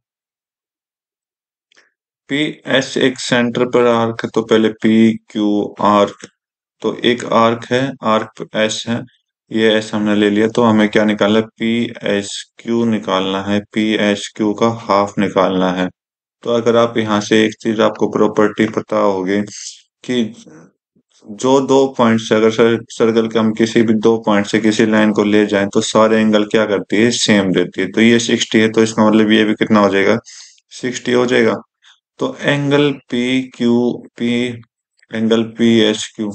पी एस एक सेंटर पर आर्क है तो पहले पी क्यू आर्क तो एक आर्क है आर्क एस है ये एस हमने ले लिया तो हमें क्या निकालना है पी एस क्यू निकालना है पी एस क्यू का हाफ निकालना है तो अगर आप यहाँ से एक चीज आपको प्रॉपर्टी पता होगी कि जो दो पॉइंट से अगर सर, सर्कल के हम किसी भी दो पॉइंट से किसी लाइन को ले जाएं तो सारे एंगल क्या करती है सेम देती है तो ये सिक्सटी है तो इसका मतलब ये भी कितना हो जाएगा सिक्सटी हो जाएगा तो angle P Q P angle P H Q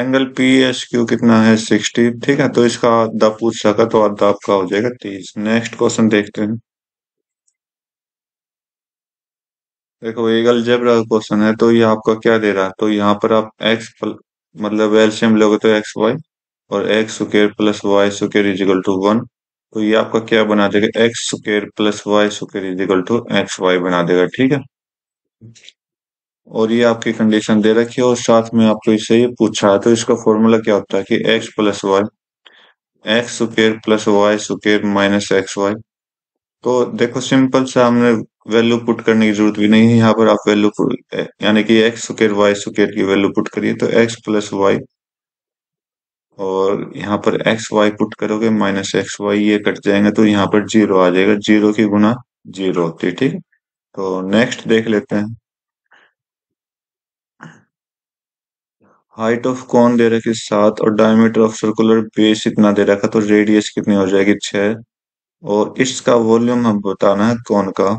angle P H Q कितना है सिक्सटी ठीक है तो इसका आधा पूछ सका तो आधा आपका हो जाएगा तीस नेक्स्ट क्वेश्चन देखते हैं देखो एगल रहा क्वेश्चन है तो ये आपका क्या दे रहा है तो यहाँ पर आप एक्स मतलब एल्शियम लोगे तो एक्स वाई और X square plus Y square equal to one तो ये आपका क्या बना देगा X square plus Y square equal to X Y बना देगा ठीक है और ये आपकी कंडीशन दे रखी है और साथ में आपको इससे ये पूछा है तो इसका फॉर्मूला क्या होता है कि X plus Y X square plus Y square minus X Y तो देखो सिंपल से हमने वैल्यू पुट करने की जरूरत भी नहीं है यहाँ पर आप वैल्यू यानी कि एक्स स्क्र वाई स्क्र की वैल्यू पुट करिए तो एक्स प्लस वाई और यहाँ पर एक्स वाई पुट करोगे माइनस एक्स वाई ये कट जाएंगे तो यहाँ पर जीरो आ जाएगा जीरो की गुना जीरो होती है ठीक तो नेक्स्ट देख लेते हैं हाइट ऑफ कौन दे रखी सात और डायमीटर ऑफ सर्कुलर बेस इतना दे रखा तो रेडियस कितनी हो जाएगी छह और इसका वॉल्यूम हम बताना है कौन का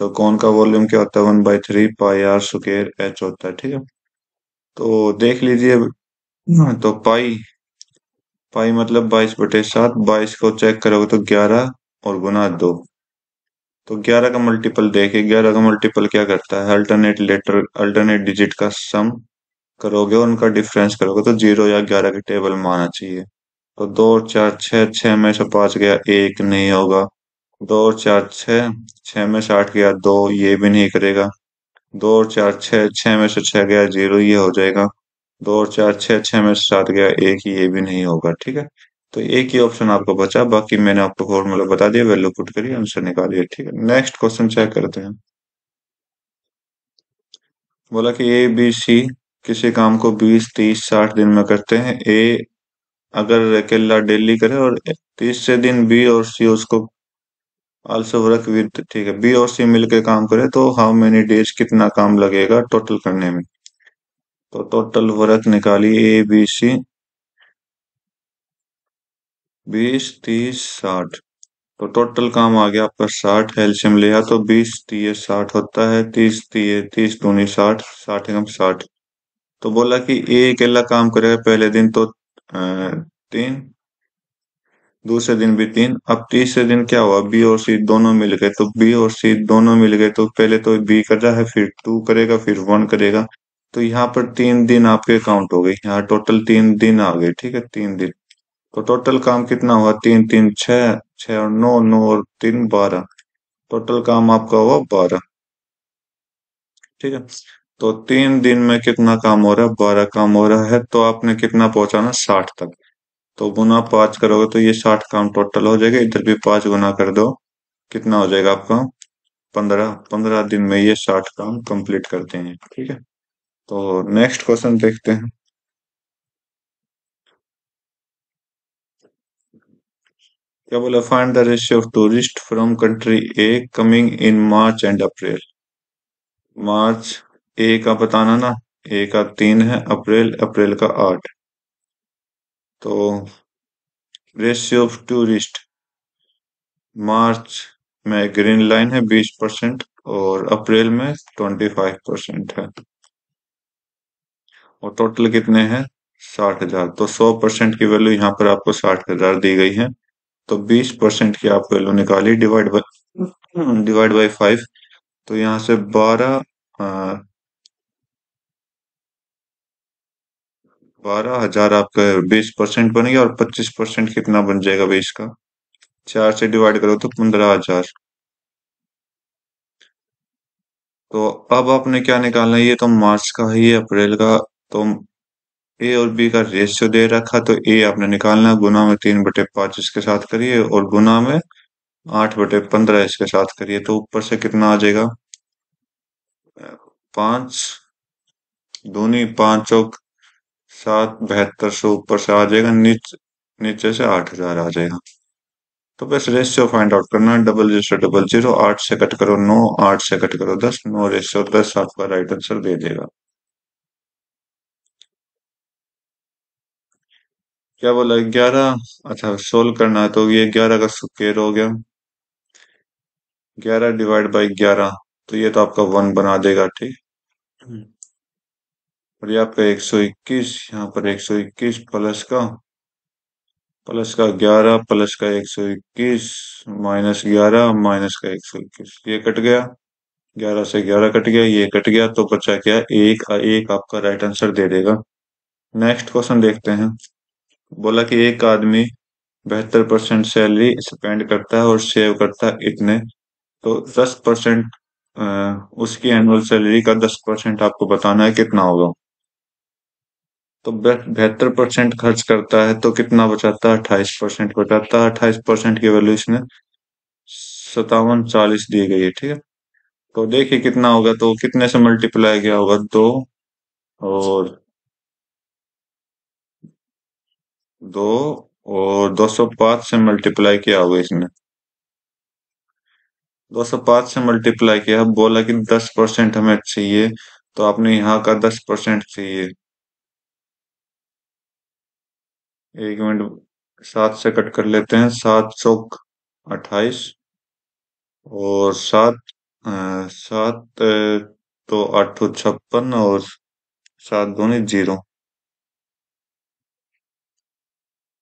तो कौन का वॉल्यूम क्या होता है one by three pi are square H होता है ठीक है तो देख लीजिए तो पाई पाई मतलब बाईस बटे सात बाईस को चेक करोगे तो ग्यारह और गुना दो तो ग्यारह का मल्टीपल देखे ग्यारह का मल्टीपल क्या करता है अल्टरनेट लेटर अल्टरनेट डिजिट का सम करोगे और उनका डिफरेंस करोगे तो जीरो या ग्यारह के टेबल में आना चाहिए तो दो और चार छह छह में से पांच गया एक नहीं होगा दो और चार छह छह में से आठ गया दो ये भी नहीं करेगा दो और चार छह छह में से छह गया जीरो ये हो जाएगा दो और चार छः छह में सात गया एक ही ये भी नहीं होगा ठीक है तो एक ही ऑप्शन आपको बचा बाकी मैंने आपको फॉर्मूला बता दिया वैल्यू पुट करिए आंसर निकालिए ठीक है नेक्स्ट क्वेश्चन चेक करते हैं बोला कि ए बी सी किसी काम को बीस तीस साठ दिन में करते हैं ए अगर अकेला डेली करे और तीस से दिन बी और सी उसको आल्सो वर्क विद ठीक है बी और सी मिलकर काम करे तो हाउ मेनी डेज कितना काम लगेगा टोटल करने में तो टोटल वर्क निकाली ए बी सी बीस तीस साठ तो टोटल काम आ गया आपका साठ एल्शियम लिया तो बीस तीय साठ होता है तीस तीय तीस दूनी साठ साठ एकम साठ तो बोला कि ए अकेला काम करेगा पहले दिन तो तीन दूसरे दिन भी तीन अब तीसरे दिन क्या हुआ बी और सी दोनों मिल गए तो बी और सी दोनों मिल गए तो पहले तो बी कर रहा है फिर टू करेगा फिर वन करेगा तो यहाँ पर तीन दिन आपके अकाउंट हो गए यहाँ टोटल तीन दिन आ गए ठीक है तीन दिन तो टोटल काम कितना हुआ तीन तीन छह छह और नौ नौ और तीन बारह टोटल काम आपका हुआ बारह ठीक है तो तीन दिन में कितना काम हो रहा है बारह काम हो रहा है तो आपने कितना पहुंचाना साठ तक तो गुना पांच करोगे तो ये साठ काम टोटल हो जाएगा इधर भी पांच गुना कर दो कितना हो जाएगा आपका पंद्रह पंद्रह दिन में ये साठ काम कंप्लीट करते हैं ठीक है तो नेक्स्ट क्वेश्चन देखते हैं क्या बोला find the ratio of tourist from country A coming in March and April March A का बताना ना ए का तीन है अप्रैल अप्रैल का आठ तो रेशियो ऑफ टूरिस्ट मार्च में ग्रीन लाइन है बीस परसेंट और अप्रैल में ट्वेंटी फाइव परसेंट है और टोटल कितने हैं साठ हजार तो सौ परसेंट की वैल्यू यहाँ पर आपको साठ हजार दी गई है तो बीस परसेंट की आप वैल्यू निकाली divide by divide by five तो यहाँ से बारह बारह हजार आपका बीस परसेंट बनेगी और पच्चीस परसेंट कितना बन जाएगा बीस का चार से डिवाइड करो तो पंद्रह हजार तो अब आपने क्या निकालना है ये तो मार्च का है अप्रैल का तो ए और बी का रेशियो दे रखा तो ए आपने निकालना गुना में तीन बटे पांच इसके साथ करिए और गुना में आठ बटे पंद्रह इसके साथ करिए तो ऊपर से कितना आ जाएगा पांच दूनी पांच चौक सात बहत्तर सौ ऊपर से आ जाएगा नीचे नीचे से आठ हजार आ जाएगा तो बस रेशियो फाइंड आउट करना है डबल जीरो डबल जीरो आठ से कट करो नौ आठ से कट करो दस नौ रेशियो दस आपका राइट आंसर दे देगा क्या बोला ग्यारह अच्छा सोल्व करना है तो ये ग्यारह का स्क्र हो गया ग्यारह डिवाइड बाई ग्यारह तो ये तो आपका वन बना देगा ठीक हम्म। और ये आपका एक सौ इक्कीस यहाँ पर एक सौ इक्कीस प्लस का प्लस का ग्यारह प्लस का एक सौ इक्कीस माइनस ग्यारह माइनस का एक सौ इक्कीस ये कट गया ग्यारह से ग्यारह कट गया ये कट गया तो बचा क्या एक एक आपका राइट आंसर दे देगा नेक्स्ट क्वेश्चन देखते हैं बोला कि एक आदमी बेहतर परसेंट सैलरी स्पेंड करता है और सेव करता है इतने तो दस परसेंट उसकी एनुअल सैलरी का दस परसेंट आपको बताना है कितना होगा तो बेहतर परसेंट खर्च करता है तो कितना बचाता है अट्ठाईस परसेंट बचाता है अट्ठाईस परसेंट की वैल्यू इसमें सतावन चालीस दी गई है ठीक है तो देखिए कितना होगा तो कितने से मल्टीप्लाई किया होगा दो और दो और 205 से मल्टीप्लाई किया होगा इसने 205 से मल्टीप्लाई किया बोला कि 10 परसेंट हमें चाहिए तो आपने यहां का 10 परसेंट चाहिए एक मिनट सात से कट कर लेते हैं सात सौ अट्ठाईस और सात सात तो आठ छप्पन और सात दोनों जीरो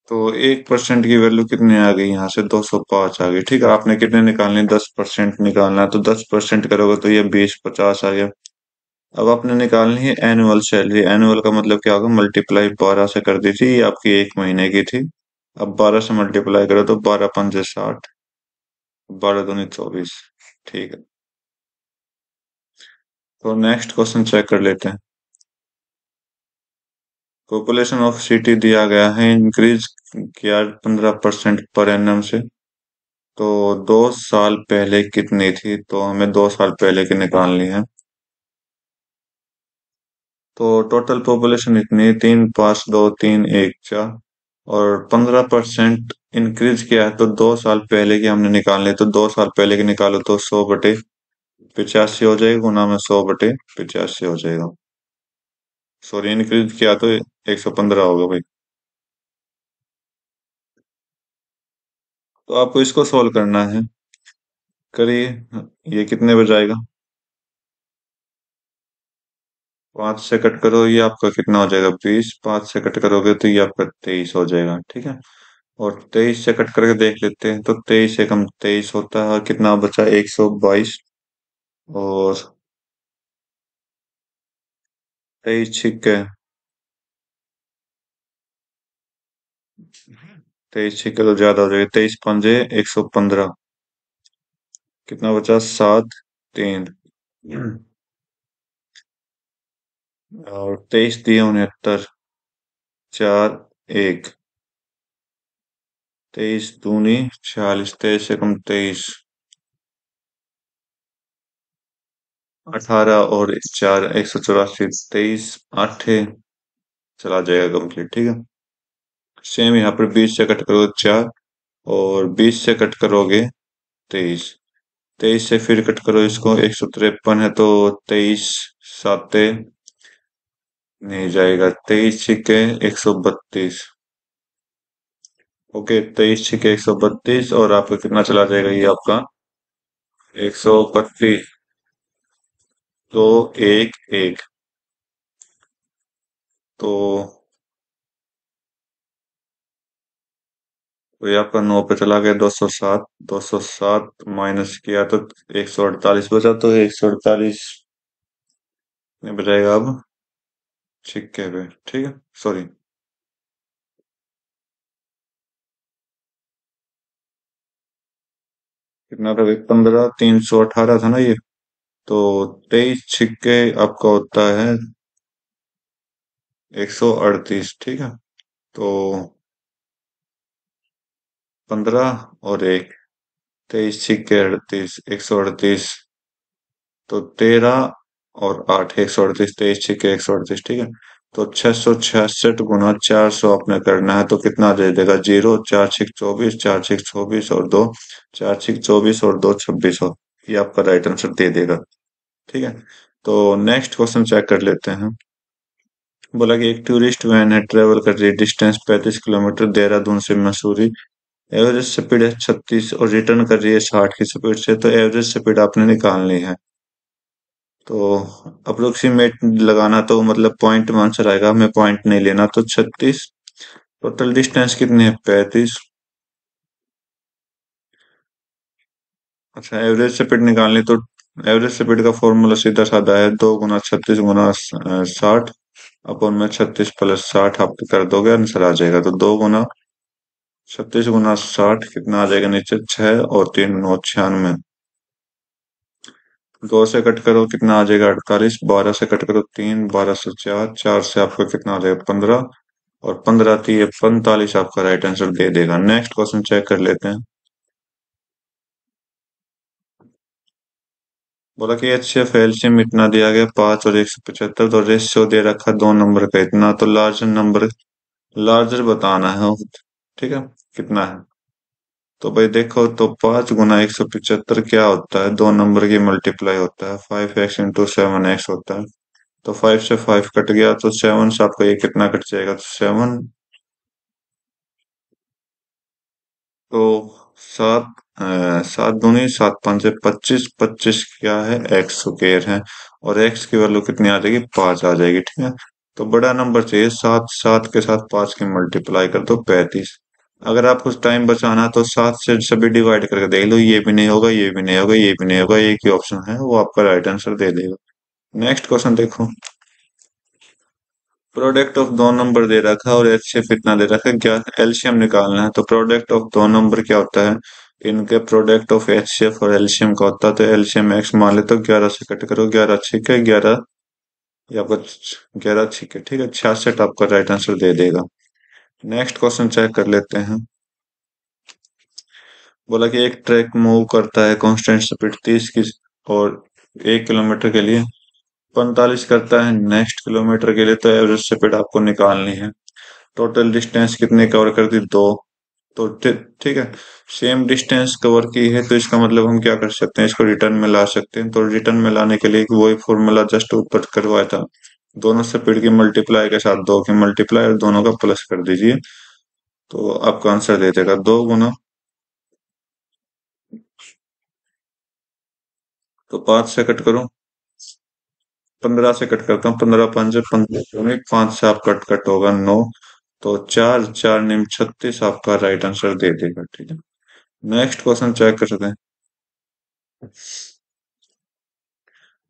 तो एक परसेंट की वैल्यू कितनी आ गई यहाँ से 205 आ गई ठीक है आपने कितने निकालने दस परसेंट निकालना है तो दस परसेंट करोगे तो ये बीस पचास आ गया अब आपने निकालनी है एनुअल सैलरी एनुअल का मतलब क्या होगा मल्टीप्लाई बारह से कर दी थी ये आपकी एक महीने की थी अब बारह से मल्टीप्लाई करो तो बारह पंजे साठ बारह दूनी चौबीस ठीक है तो नेक्स्ट क्वेश्चन चेक कर लेते हैं पॉपुलेशन ऑफ सिटी दिया गया है इंक्रीज किया पंद्रह परसेंट पर एन से तो दो साल पहले कितनी थी तो हमें दो साल पहले की निकालनी है तो टोटल पॉपुलेशन इतनी तीन पाँच दो तीन एक चार और पंद्रह परसेंट इंक्रीज किया है तो दो साल पहले की हमने निकाल ली तो दो साल पहले की निकालो तो सौ बटे पिचासी हो जाएगा गुना में सौ बटे पिचासी हो जाएगा सॉरी इनक्रीज तो किया तो एक सौ पंद्रह होगा भाई तो आपको इसको सॉल्व करना है करिए ये कितने बजे आएगा पांच से कट करो ये आपका कितना हो जाएगा बीस पांच से कट करोगे तो ये आपका तेईस हो जाएगा ठीक है और तेईस से कट करके देख लेते हैं तो तेईस से कम तेईस होता है कितना बचा एक सौ बाईस और तेईस तेईस छिक्के तो ज्यादा हो जाएगा तेईस पंजे एक सौ पंद्रह कितना बचा सात तीन और तेईस दिए उनहत्तर चार एक तेईस दूनी छियालीस तेईस एकम तेईस अठारह और चार एक सौ चौरासी तेईस आठ चला जाएगा कंप्लीट ठीक है सेम यहाँ पर बीस से कट करोगे चार और बीस से कट करोगे तेईस तेईस से फिर कट करो इसको एक सौ तिरपन है तो तेईस साते नहीं जाएगा तेईस छिके एक सौ बत्तीस ओके तेईस छिके एक सौ बत्तीस और आपका कितना चला जाएगा ये आपका एक सौ बत्तीस दो एक एक तो तो ये आपका नौ पे चला गया दो सौ सात दो सौ सात माइनस किया तो एक सौ अड़तालीस बचा तो एक सौ अड़तालीस बचाएगा अब छिक्के पे ठीक है सॉरी कितना था पंद्रह तीन सौ अठारह था ना ये तो तेईस छिक्के आपका होता है एक सौ अड़तीस ठीक है तो पंद्रह और एक तेईस छिक्के अड़तीस एक सौ अड़तीस तो तेरह और आठ एक सौ अड़तीस तेईस छिक्के एक सौ अड़तीस ठीक है तो छह सौ छियासठ गुना चार सौ आपने करना है तो कितना दे देगा जीरो चार छिक चौबीस चार छिक चौबीस और दो चार छिक चौबीस और दो छब्बीस और ये आपका राइट आंसर दे देगा ठीक है तो नेक्स्ट क्वेश्चन चेक कर लेते हैं बोला कि एक टूरिस्ट वैन है ट्रेवल कर रही है डिस्टेंस 35 किलोमीटर देहरादून से मसूरी एवरेज स्पीड है छत्तीस और रिटर्न कर रही है साठ की स्पीड से तो एवरेज स्पीड आपने निकालनी है तो अप्रोक्सीमेट लगाना तो मतलब पॉइंट आंसर आएगा हमें पॉइंट नहीं लेना तो छत्तीस टोटल डिस्टेंस कितनी है पैंतीस अच्छा एवरेज स्पीड निकालनी तो एवरेज स्पीड का फॉर्मूला सीधा साधा है दो गुना छत्तीस गुना साठ अपन में छत्तीस प्लस साठ आप कर दोगे आंसर आ जाएगा तो दो गुना छत्तीस गुना साठ कितना आ जाएगा नीचे छह और तीन नौ छियानवे दो से कट करो कितना आ जाएगा अड़तालीस बारह से कट करो तीन बारह से चार चार से आपको कितना आ जाएगा पंद्रह और पंद्रह थी पैंतालीस आपका राइट आंसर दे देगा नेक्स्ट क्वेश्चन चेक कर लेते हैं बोला कि अच्छे एफ एल्शियम इतना दिया गया पांच और एक सौ पचहत्तर तो रेशियो दे रखा दो नंबर का इतना तो लार्जर नंबर लार्जर बताना है ठीक है कितना है तो भाई देखो तो पांच गुना एक सौ पचहत्तर क्या होता है दो नंबर की मल्टीप्लाई होता है five X into seven X होता है तो फाइव से फाइव कट गया तो सेवन से आपका ये कितना कट जाएगा तो सेवन तो सात सात दूनी सात पांच पच्चीस पच्चीस क्या है एक्स स्क्र है और एक्स की वैल्यू कितनी आ जाएगी पांच आ जाएगी ठीक है तो बड़ा नंबर चाहिए सात सात के साथ पांच की मल्टीप्लाई कर दो पैंतीस अगर आपको टाइम बचाना तो सात से सभी डिवाइड करके देख लो ये भी नहीं होगा ये भी नहीं होगा ये भी नहीं होगा एक ही ऑप्शन है वो आपका राइट आंसर दे देगा नेक्स्ट क्वेश्चन देखो प्रोडक्ट ऑफ दो नंबर दे रखा है और एच कितना इतना दे रखा है क्या एल्शियम निकालना है तो प्रोडक्ट ऑफ दो नंबर क्या होता है इनके product of H C F और एल्शियम का होता है तो एल्शियम एक्स मान ले तो ग्यारह से कट करो ग्यारह छिके ग्यारह या आपका ग्यारह छिके ठीक है छियासठ आपका राइट आंसर दे देगा नेक्स्ट क्वेश्चन चेक कर लेते हैं बोला कि एक ट्रैक मूव करता है कांस्टेंट स्पीड तीस की और एक किलोमीटर के लिए पैंतालीस करता है नेक्स्ट किलोमीटर के लिए तो एवरेज स्पीड आपको निकालनी है टोटल डिस्टेंस कितने कवर कर दी दो तो ठीक है सेम डिस्टेंस कवर की है तो इसका मतलब हम क्या कर सकते हैं इसको रिटर्न में ला सकते हैं तो रिटर्न में लाने के लिए वही फॉर्मूला जस्ट ऊपर करवाया था दोनों स्पीड की मल्टीप्लाई के साथ दो की मल्टीप्लाई और दोनों का प्लस कर दीजिए तो आपका आंसर दे देगा दो गुना तो पांच से कट करो पंद्रह से कट करता हूँ पंद्रह पांच पंद्रह पांच से आप कट कट होगा नौ तो चार चार निम छत्तीस आपका राइट आंसर दे देगा ठीक है नेक्स्ट क्वेश्चन चेक कर सकते हैं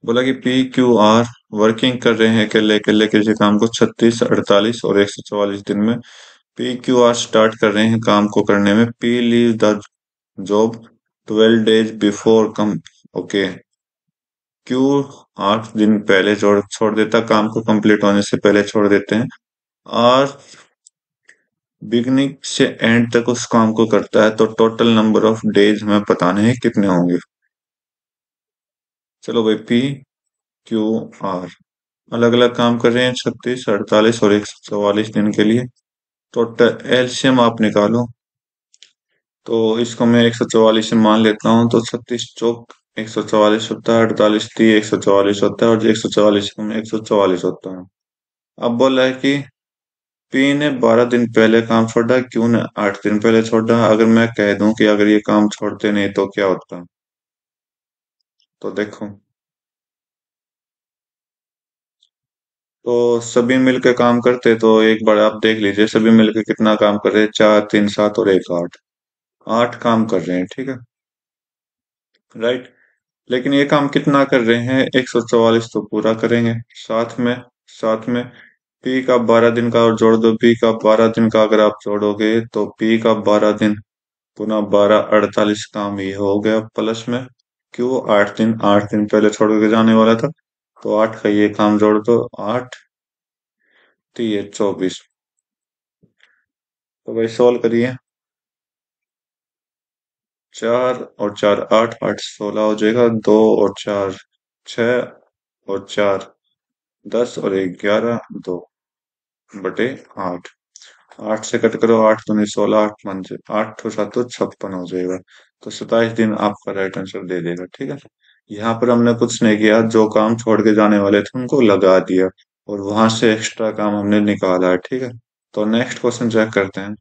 बोला कि पी क्यू आर वर्किंग कर रहे हैं अकेले अकेले किसी काम को छत्तीस अड़तालीस और एक सौ चौवालीस दिन में पी क्यू आर स्टार्ट कर रहे हैं काम को करने में P leave the job twelve days before come okay Q आठ दिन पहले छोड़ देता काम को कंप्लीट होने से पहले छोड़ देते हैं आर बिगनिंग से एंड तक उस काम को करता है तो टोटल नंबर ऑफ डेज हमें पता नहीं कितने होंगे चलो भाई पी क्यू आर अलग अलग काम कर रहे हैं छत्तीस अड़तालीस और एक चौवालीस दिन के लिए टोटल एल्शियम आप निकालो तो इसको मैं एक सौ चौवालीस से मान लेता हूं तो छत्तीस चौक एक सौ चौवालीस होता है अड़तालीस ती एक सौ चौवालीस होता है और एक सौ चौवालीस एक सौ चौवालीस होता है अब बोला है कि पी ने बारह दिन पहले काम छोड़ा, क्यों ने आठ दिन पहले छोड़ा? अगर मैं कह दूं कि अगर ये काम छोड़ते नहीं तो क्या होता? तो देखो तो सभी मिलके काम करते तो एक बार आप देख लीजिए सभी मिलके कितना काम कर रहे हैं चार तीन सात और एक आठ आठ काम कर रहे हैं ठीक है राइट लेकिन ये काम कितना कर रहे हैं एक सौ चौवालीस तो पूरा करेंगे साथ में साथ में पी का बारह दिन का और जोड़ दो पी का बारह दिन का अगर आप जोड़ोगे तो पी का बारह दिन पुनः बारह अड़तालीस काम ये हो गया प्लस में क्यों आठ दिन आठ दिन पहले छोड़ के जाने वाला था तो आठ का ये काम जोड़ दो आठ ती तो है चौबीस तो भाई सॉल्व करिए चार और चार आठ आठ सोलह हो जाएगा दो और चार छ और चार दस और ग्यारह दो बटे आठ आठ से कट करो आठ दुनी सोलह आठ पंच आठ तो सात तो छप्पन हो जाएगा तो सताइस दिन आपका राइट आंसर दे देगा ठीक है यहाँ पर हमने कुछ नहीं किया जो काम छोड़ के जाने वाले थे उनको लगा दिया और वहां से एक्स्ट्रा काम हमने निकाला है ठीक है तो नेक्स्ट क्वेश्चन चेक करते हैं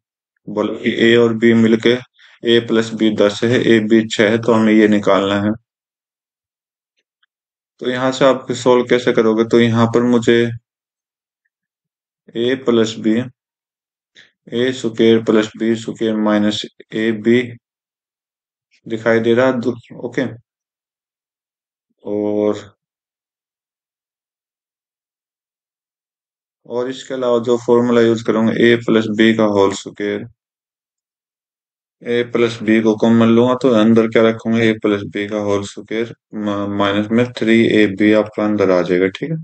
बोलो कि ए और बी मिलके ए प्लस बी दस है ए बी छह है तो हमें ये निकालना है तो यहां से आप सोल्व कैसे करोगे तो यहां पर मुझे ए plus B A square plus B square minus A B दिखाई दे रहा ओके और और इसके अलावा जो फॉर्मूला यूज करूंगा ए प्लस बी का whole square A plus B को कॉमन लूंगा तो अंदर क्या रखूंगा ए प्लस बी का होल स्क्र माइनस में थ्री ए बी आपका अंदर आ जाएगा ठीक है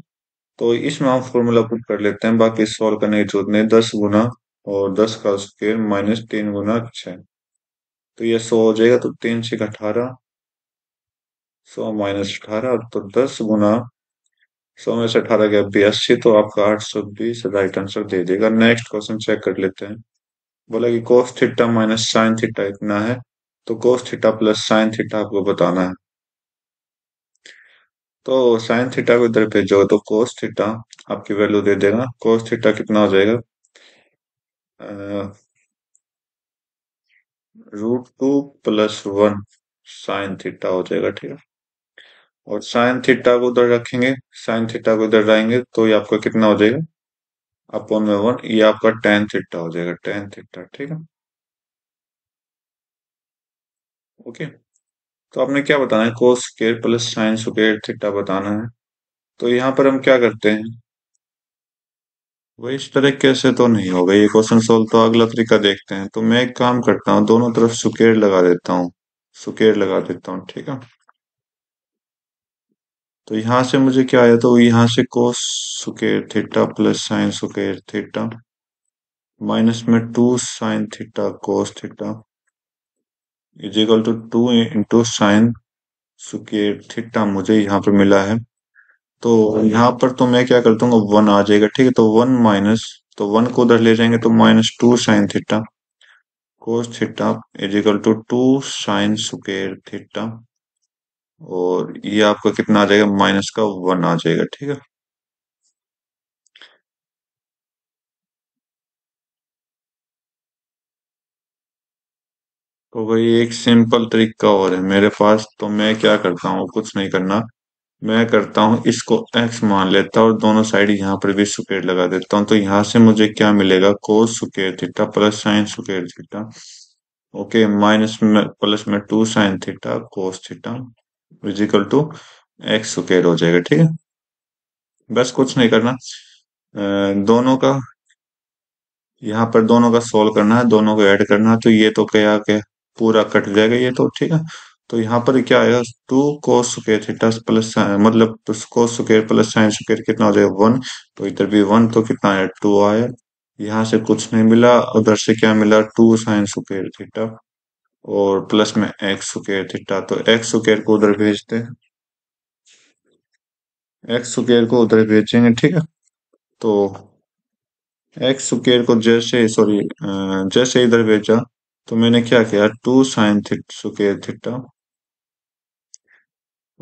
तो इसमें हम फॉर्मूला पुट कर लेते हैं बाकी सॉल्व करने की जरूरत नहीं दस गुना और दस का स्क्र माइनस तीन गुना छः तो ये सौ हो जाएगा तो तीन छः अठारह सौ माइनस अठारह तो दस गुना सौ में से अठारह गया बी अस्सी तो आपका आठ सौ बीस राइट आंसर दे देगा नेक्स्ट क्वेश्चन चेक कर लेते हैं बोला कि cos theta minus sine theta इतना है तो cos theta plus sine theta आपको बताना है तो साइन थीटा को इधर भेजो तो कोस थीटा आपकी वैल्यू दे देगा कोस थीटा कितना हो जाएगा root two plus one sine theta हो जाएगा ठीक है और साइन थीटा को उधर रखेंगे साइन थीटा को इधर रहेंगे तो ये आपका कितना हो जाएगा अपॉन में वन ये आपका टेन थीटा हो जाएगा टेन थीटा ठीक है ओके तो आपने क्या बताना है cos square plus sine square theta बताना है तो यहां पर हम क्या करते हैं वही इस तरीके से तो नहीं होगा ये क्वेश्चन सोल्व तो अगला तरीका देखते हैं तो मैं एक काम करता हूँ दोनों तरफ सुकेर लगा देता हूँ सुकेर लगा देता हूँ ठीक है तो यहां से मुझे क्या आया तो यहां से cos square theta plus sine square theta minus में two sine theta cos theta is equal to two into sine square theta मुझे यहां पर मिला है तो यहां पर तो मैं क्या कर दूंगा वन आ जाएगा ठीक है तो वन माइनस तो वन को उधर ले जाएंगे तो minus two sine theta cos theta is equal to two sine square theta और ये आपका कितना आ जाएगा माइनस का वन आ जाएगा ठीक है तो भाई एक सिंपल तरीका और है मेरे पास तो मैं क्या करता हूँ कुछ नहीं करना मैं करता हूँ इसको एक्स मान लेता और दोनों साइड यहाँ पर भी सुकेट लगा देता हूँ तो यहाँ से मुझे क्या मिलेगा cos square theta plus sine square theta okay minus में प्लस में two sine theta cos theta equal to X square हो जाएगा ठीक है बस कुछ नहीं करना दोनों का यहाँ पर दोनों का सोल्व करना है दोनों को ऐड करना है तो ये तो क्या क्या पूरा कट जाएगा ये तो ठीक है तो यहाँ पर क्या आएगा two cos square theta plus मतलब cos square plus sine square कितना हो जाएगा वन तो इधर भी वन तो कितना आया टू आया यहाँ से कुछ नहीं मिला उधर से क्या मिला टू साइन स्केर थीटा और प्लस में एक्स सुकेर थीटा तो एक्स सुकेर को उधर भेजते हैं एक्स सुकेर को उधर भेजेंगे ठीक है तो एक्स सुकेर को जैसे सॉरी अं, जैसे इधर भेजा तो मैंने क्या किया टू साइन थिट सुकेर थीटा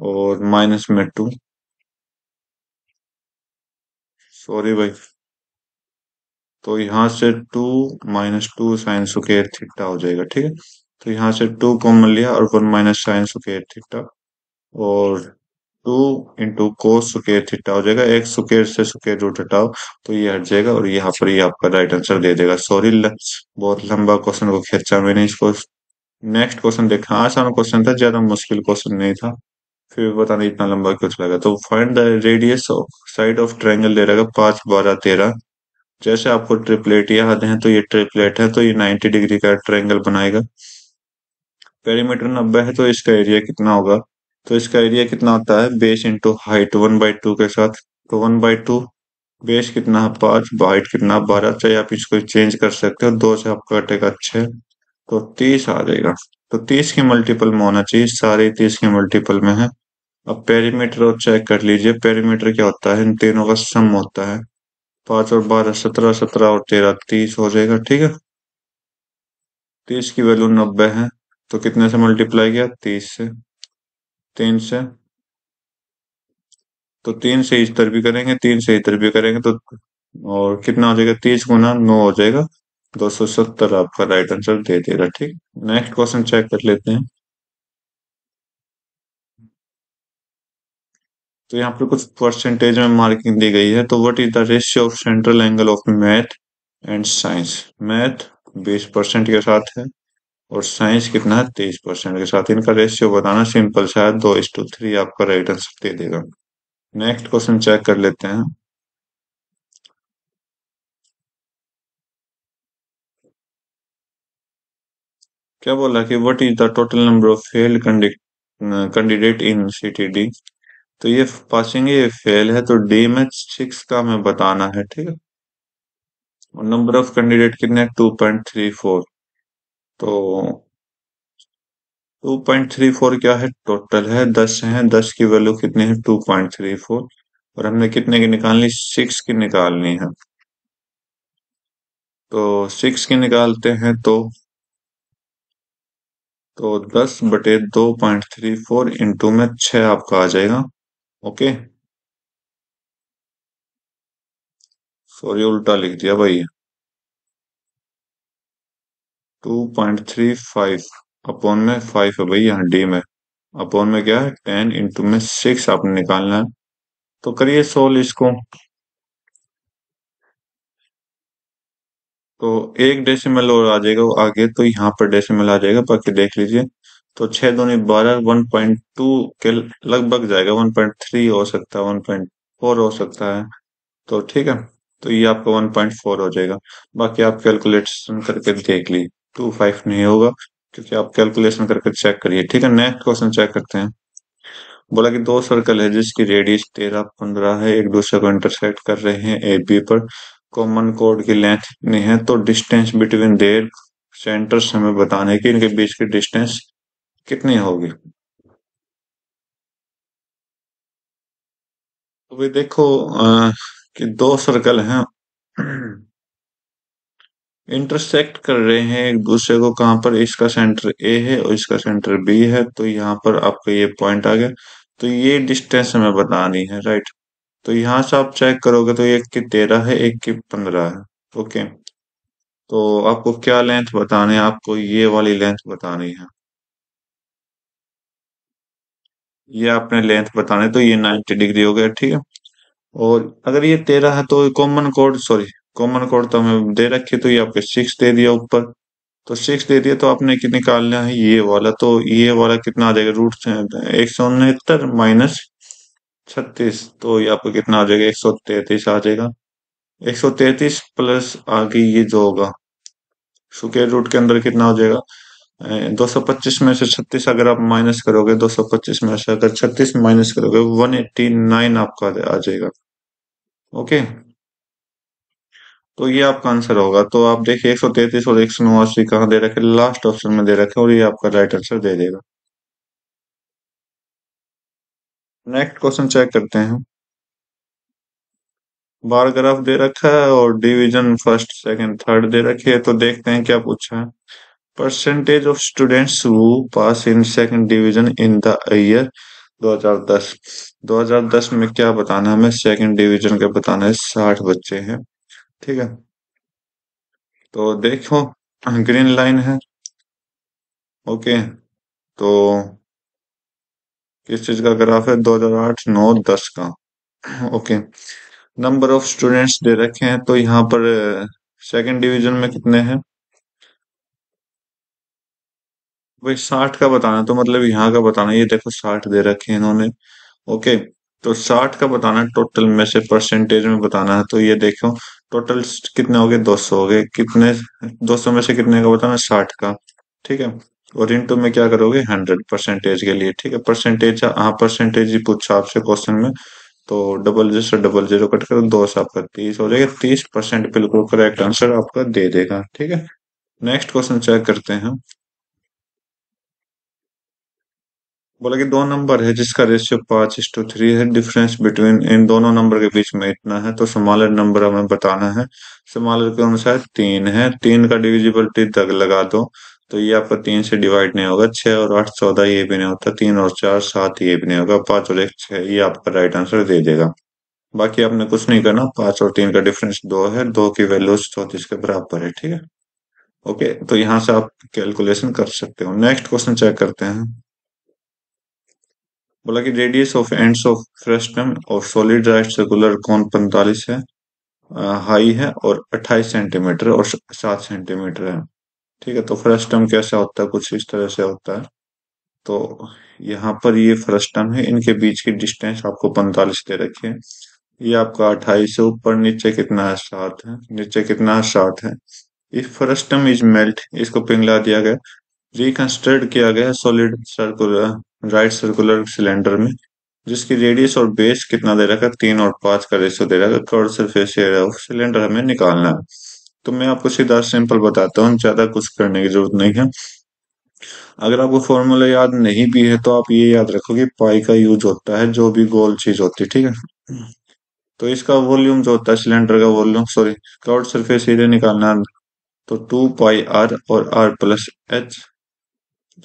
और माइनस में टू सॉरी भाई तो यहां से two minus two sine square theta हो जाएगा ठीक है तो यहाँ से टू कॉमन लिया और one minus sine square theta और टू इंटू को सुकेर थीटा हो जाएगा एक सुकेर से सुकेर रूट हटाओ तो ये हट जाएगा और यहाँ पर ही आपका राइट आंसर दे देगा सॉरी बहुत लंबा क्वेश्चन को खेचा मैंने इसको नेक्स्ट क्वेश्चन देखा आसान क्वेश्चन था ज्यादा मुश्किल क्वेश्चन नहीं था फिर पता नहीं इतना लंबा क्यों चला गया तो find the radius side of triangle दे रहेगा पांच बारह तेरह जैसे आपको ट्रिपलेट याद है तो ये ट्रिपलेट है तो ये नाइन्टी डिग्री का ट्रायंगल बनाएगा पेरीमीटर नब्बे है तो इसका एरिया कितना होगा तो इसका एरिया कितना होता है base into height one by two के साथ तो वन बाई टू बेस कितना है पांच हाइट कितना बारह चाहे आप इसको चेंज कर सकते हो दो से आपका कटेगा छः तो तीस आ जाएगा तो तीस के मल्टीपल में होना चाहिए सारे तीस के मल्टीपल में है अब पेरीमीटर और चेक कर लीजिए पेरीमीटर क्या होता है इन तीनों का सम होता है पांच और बारह सत्रह सत्रह और तेरह तीस हो जाएगा ठीक है तीस की वैल्यू नब्बे है तो कितने से मल्टीप्लाई किया तीस से तीन से तो तीन से तरफ भी करेंगे तीन से इधर भी करेंगे तो और कितना हो जाएगा तीस गुना नौ हो जाएगा दो सौ सत्तर आपका राइट आंसर दे देगा ठीक नेक्स्ट क्वेश्चन चेक कर लेते हैं तो यहाँ पर कुछ परसेंटेज में मार्किंग दी गई है तो what is the ratio of central angle of math and science math बीस परसेंट के साथ है और साइंस कितना है तेईस परसेंट के साथ इनका रेशियो बताना सिंपल शायद दो इस टू थ्री आपका राइट आंसर दे देगा नेक्स्ट क्वेश्चन चेक कर लेते हैं क्या बोला कि what is the total number of fail candidate in CTD तो ये पासिंग ये फेल है तो डी में सिक्स का हमें बताना है ठीक है और नंबर ऑफ कैंडिडेट कितने टू पॉइंट थ्री फोर तो 2.34 क्या है टोटल है 10 है 10 की वैल्यू कितनी है 2.34 और हमने कितने की निकालनी सिक्स की निकालनी है तो सिक्स की निकालते हैं तो तो दस बटे दो पॉइंट थ्री फोर इंटू में छ आपका आ जाएगा ओके सॉरी उल्टा लिख दिया भाई two point three five upon में फाइव है भाई यहाँ डी में अपॉन में क्या है टेन इंटू में सिक्स आपने निकालना है तो करिए सोल्व इसको तो एक डेसिमल और आ जाएगा वो आगे तो यहाँ पर डेसिमल आ जाएगा बाकी देख लीजिए तो छह दो बारह वन पॉइंट टू के लगभग जाएगा वन पॉइंट थ्री हो सकता है वन पॉइंट फोर हो सकता है तो ठीक है तो ये आपका वन पॉइंट फोर हो जाएगा बाकी आप कैलकुलेशन करके देख लीजिए टू फाइव नहीं होगा क्योंकि आप कैलकुलेशन करके चेक करिए ठीक है नेक्स्ट क्वेश्चन चेक करते हैं बोला कि दो सर्कल है जिसकी रेडियस तेरह पंद्रह है एक दूसरे को इंटरसेक्ट कर रहे हैं ए बी पर कॉमन कोड की लेंथ इतनी है तो डिस्टेंस बिटवीन देर सेंटर हमें बताने की इनके बीच की डिस्टेंस कितनी होगी तो भाई देखो आ, कि दो सर्कल हैं इंटरसेक्ट कर रहे हैं एक दूसरे को कहाँ पर इसका सेंटर ए है और इसका सेंटर बी है तो यहां पर आपका ये पॉइंट आ गया तो ये डिस्टेंस हमें बतानी है राइट तो यहां से आप चेक करोगे तो एक की तेरह है एक की पंद्रह है ओके तो आपको क्या लेंथ बताने आपको ये वाली लेंथ बतानी है ये आपने लेंथ बताने तो ये नाइन्टी डिग्री हो गया ठीक है और अगर ये तेरह है तो common code sorry common code तो हमें दे रखे तो ये आपके सिक्स दे दिया ऊपर तो सिक्स दे दिया तो आपने निकालना है ये वाला तो ये वाला कितना आ जाएगा रूट एक सौ उनहत्तर माइनस छत्तीस तो ये आपको कितना आ जाएगा एक सौ तैतीस आ जाएगा एक सौ तैतीस प्लस आगे ये जो होगा स्क्र रूट के अंदर कितना हो जाएगा दो सौ पच्चीस में से छत्तीस अगर आप माइनस करोगे दो सौ पच्चीस में से अगर छत्तीस माइनस करोगे वन एट्टी नाइन आपका आ जाएगा ओके तो ये आपका आंसर होगा तो आप देखिए एक सौ तैतीस और एक सौ नवासी कहाँ दे रखे लास्ट ऑप्शन में दे रखे और ये आपका राइट आंसर दे देगा नेक्स्ट क्वेश्चन चेक करते हैं बार ग्राफ दे रखा है और डिवीजन फर्स्ट सेकंड थर्ड दे रखे है तो देखते हैं क्या पूछा है परसेंटेज ऑफ स्टूडेंट्स वो pass in second division in the year 2010 2010 में क्या बताना है हमें सेकंड डिवीजन का बताना है साठ बच्चे हैं ठीक है तो देखो ग्रीन लाइन है ओके तो किस चीज का ग्राफ है 2008 9 10 का ओके नंबर ऑफ स्टूडेंट्स दे रखे हैं तो यहाँ पर सेकंड डिवीजन में कितने हैं भाई साठ का बताना तो मतलब यहाँ का बताना ये देखो साठ दे रखे हैं इन्होंने ओके तो साठ का बताना टोटल में से परसेंटेज में बताना है तो ये देखो टोटल कितने हो गए दो सौ हो गए कितने दो सौ में से कितने का बताना साठ का ठीक है और इंटू में क्या करोगे हंड्रेड परसेंटेज के लिए ठीक है परसेंटेज हाँ परसेंटेज ही पूछा आपसे क्वेश्चन में तो डबल जीरो से डबल जीरो कट करो दो से आपका तीस हो जाएगा तीस परसेंट बिल्कुल करेक्ट आंसर आपका दे देगा ठीक है नेक्स्ट क्वेश्चन चेक करते हैं बोला कि दो नंबर है जिसका रेशियो पांच इस टू थ्री है डिफरेंस बिटवीन इन दोनों नंबर के बीच में इतना है तो समालर नंबर हमें बताना है स्मॉलर के अनुसार तीन है तीन का डिविजिबिलिटी तक लगा दो तो ये आपका तीन से डिवाइड नहीं होगा छह और आठ चौदह ये भी नहीं होता तीन और चार सात ये भी नहीं होगा पांच और एक छह ये आपका राइट आंसर दे देगा बाकी आपने कुछ नहीं करना पांच और तीन का डिफरेंस दो है दो की वैल्यू चौतीस के बराबर है ठीक है ओके तो यहाँ से आप कैलकुलेशन कर सकते हो नेक्स्ट क्वेश्चन चेक करते हैं बोला कि radius of ends of frustum और सॉलिड राइट सर्कुलर कौन पैंतालीस है हाई है और 28 सेंटीमीटर और 7 सेंटीमीटर है ठीक है तो फ्रस्टम कैसा होता है कुछ इस तरह से होता है तो यहाँ पर ये फ्रस्टम है इनके बीच की डिस्टेंस आपको 45 दे रखी है ये आपका 28 है ऊपर नीचे कितना है सात है नीचे कितना है सात है इस फ्रस्टम इज मेल्ट इसको पिंगला दिया गया रिकंस्ट्रक्ट किया गया solid circular right circular cylinder में जिसकी रेडियस और बेस कितना दे रखा है तीन और पांच का रेशो दे रखा है curved surface area of cylinder हमें निकालना है तो मैं आपको सीधा सिंपल बताता हूँ ज्यादा कुछ करने की जरूरत नहीं है अगर आपको फॉर्मूला याद नहीं भी है तो आप ये याद कि पाई का यूज होता है जो भी गोल चीज होती है ठीक है तो इसका वॉल्यूम जो होता है सिलेंडर का volume sorry curved surface area निकालना तो टू पाई आर और r plus h